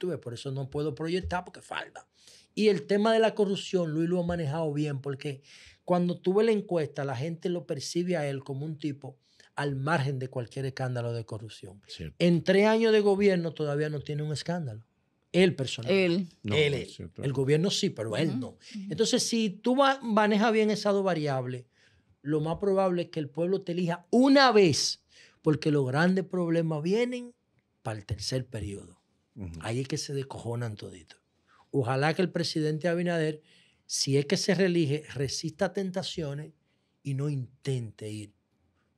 ¿Tú ves? Por eso no puedo proyectar porque falta. Y el tema de la corrupción, Luis lo ha manejado bien porque cuando tuve la encuesta, la gente lo percibe a él como un tipo al margen de cualquier escándalo de corrupción. En tres años de gobierno todavía no tiene un escándalo. Él personalmente. Él. él, El gobierno sí, pero él no. Entonces, si tú manejas bien esa dos variables, lo más probable es que el pueblo te elija una vez, porque los grandes problemas vienen para el tercer periodo. Ahí es que se descojonan toditos. Ojalá que el presidente Abinader, si es que se reelige, resista tentaciones y no intente ir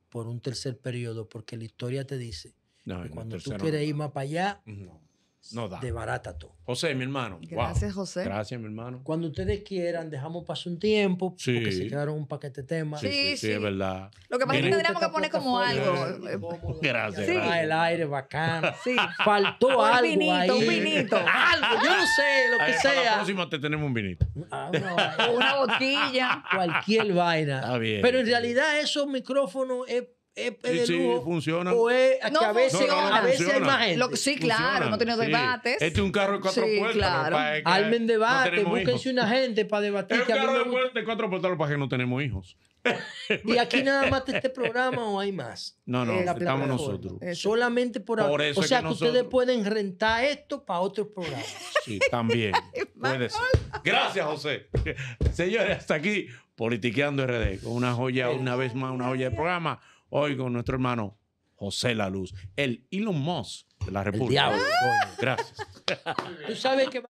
por un tercer periodo, porque la historia te dice que cuando tú quieres ir más para allá, no. No da. De barata tú. José, mi hermano. Gracias, José. Gracias, mi hermano. Cuando ustedes quieran, dejamos pasar un tiempo porque se quedaron un paquete de temas. Sí, sí, sí, es verdad. Lo que pasa es que tendríamos que poner como algo. Eh, gracias. Sí. Ah, el aire bacán. Sí. Faltó algo. Un vinito, un vinito. algo, yo no sé, lo que sea. la próxima te tenemos un vinito. Ah, una botella. Cualquier vaina. Está bien. Pero en realidad esos micrófonos es es, sí, funciona. a veces, hay más gente. sí, claro, no tenemos debates. Este es un carro de cuatro puertas. Claro. Armen debate, búsquense una gente para debatir. Es un carro de, cuatro puertas para que no tenemos hijos. y aquí nada más de este programa o hay más. No, no, eh, estamos nosotros. Solamente por, por O sea que, ustedes pueden rentar esto para otros programas. Sí, también. Gracias, José. Señores, hasta aquí Politiqueando RD. Con una joya, una vez más, una joya de programa. Oigo nuestro hermano José La Luz, el Elon Musk de la República. diablo, Gracias. Tú sabes que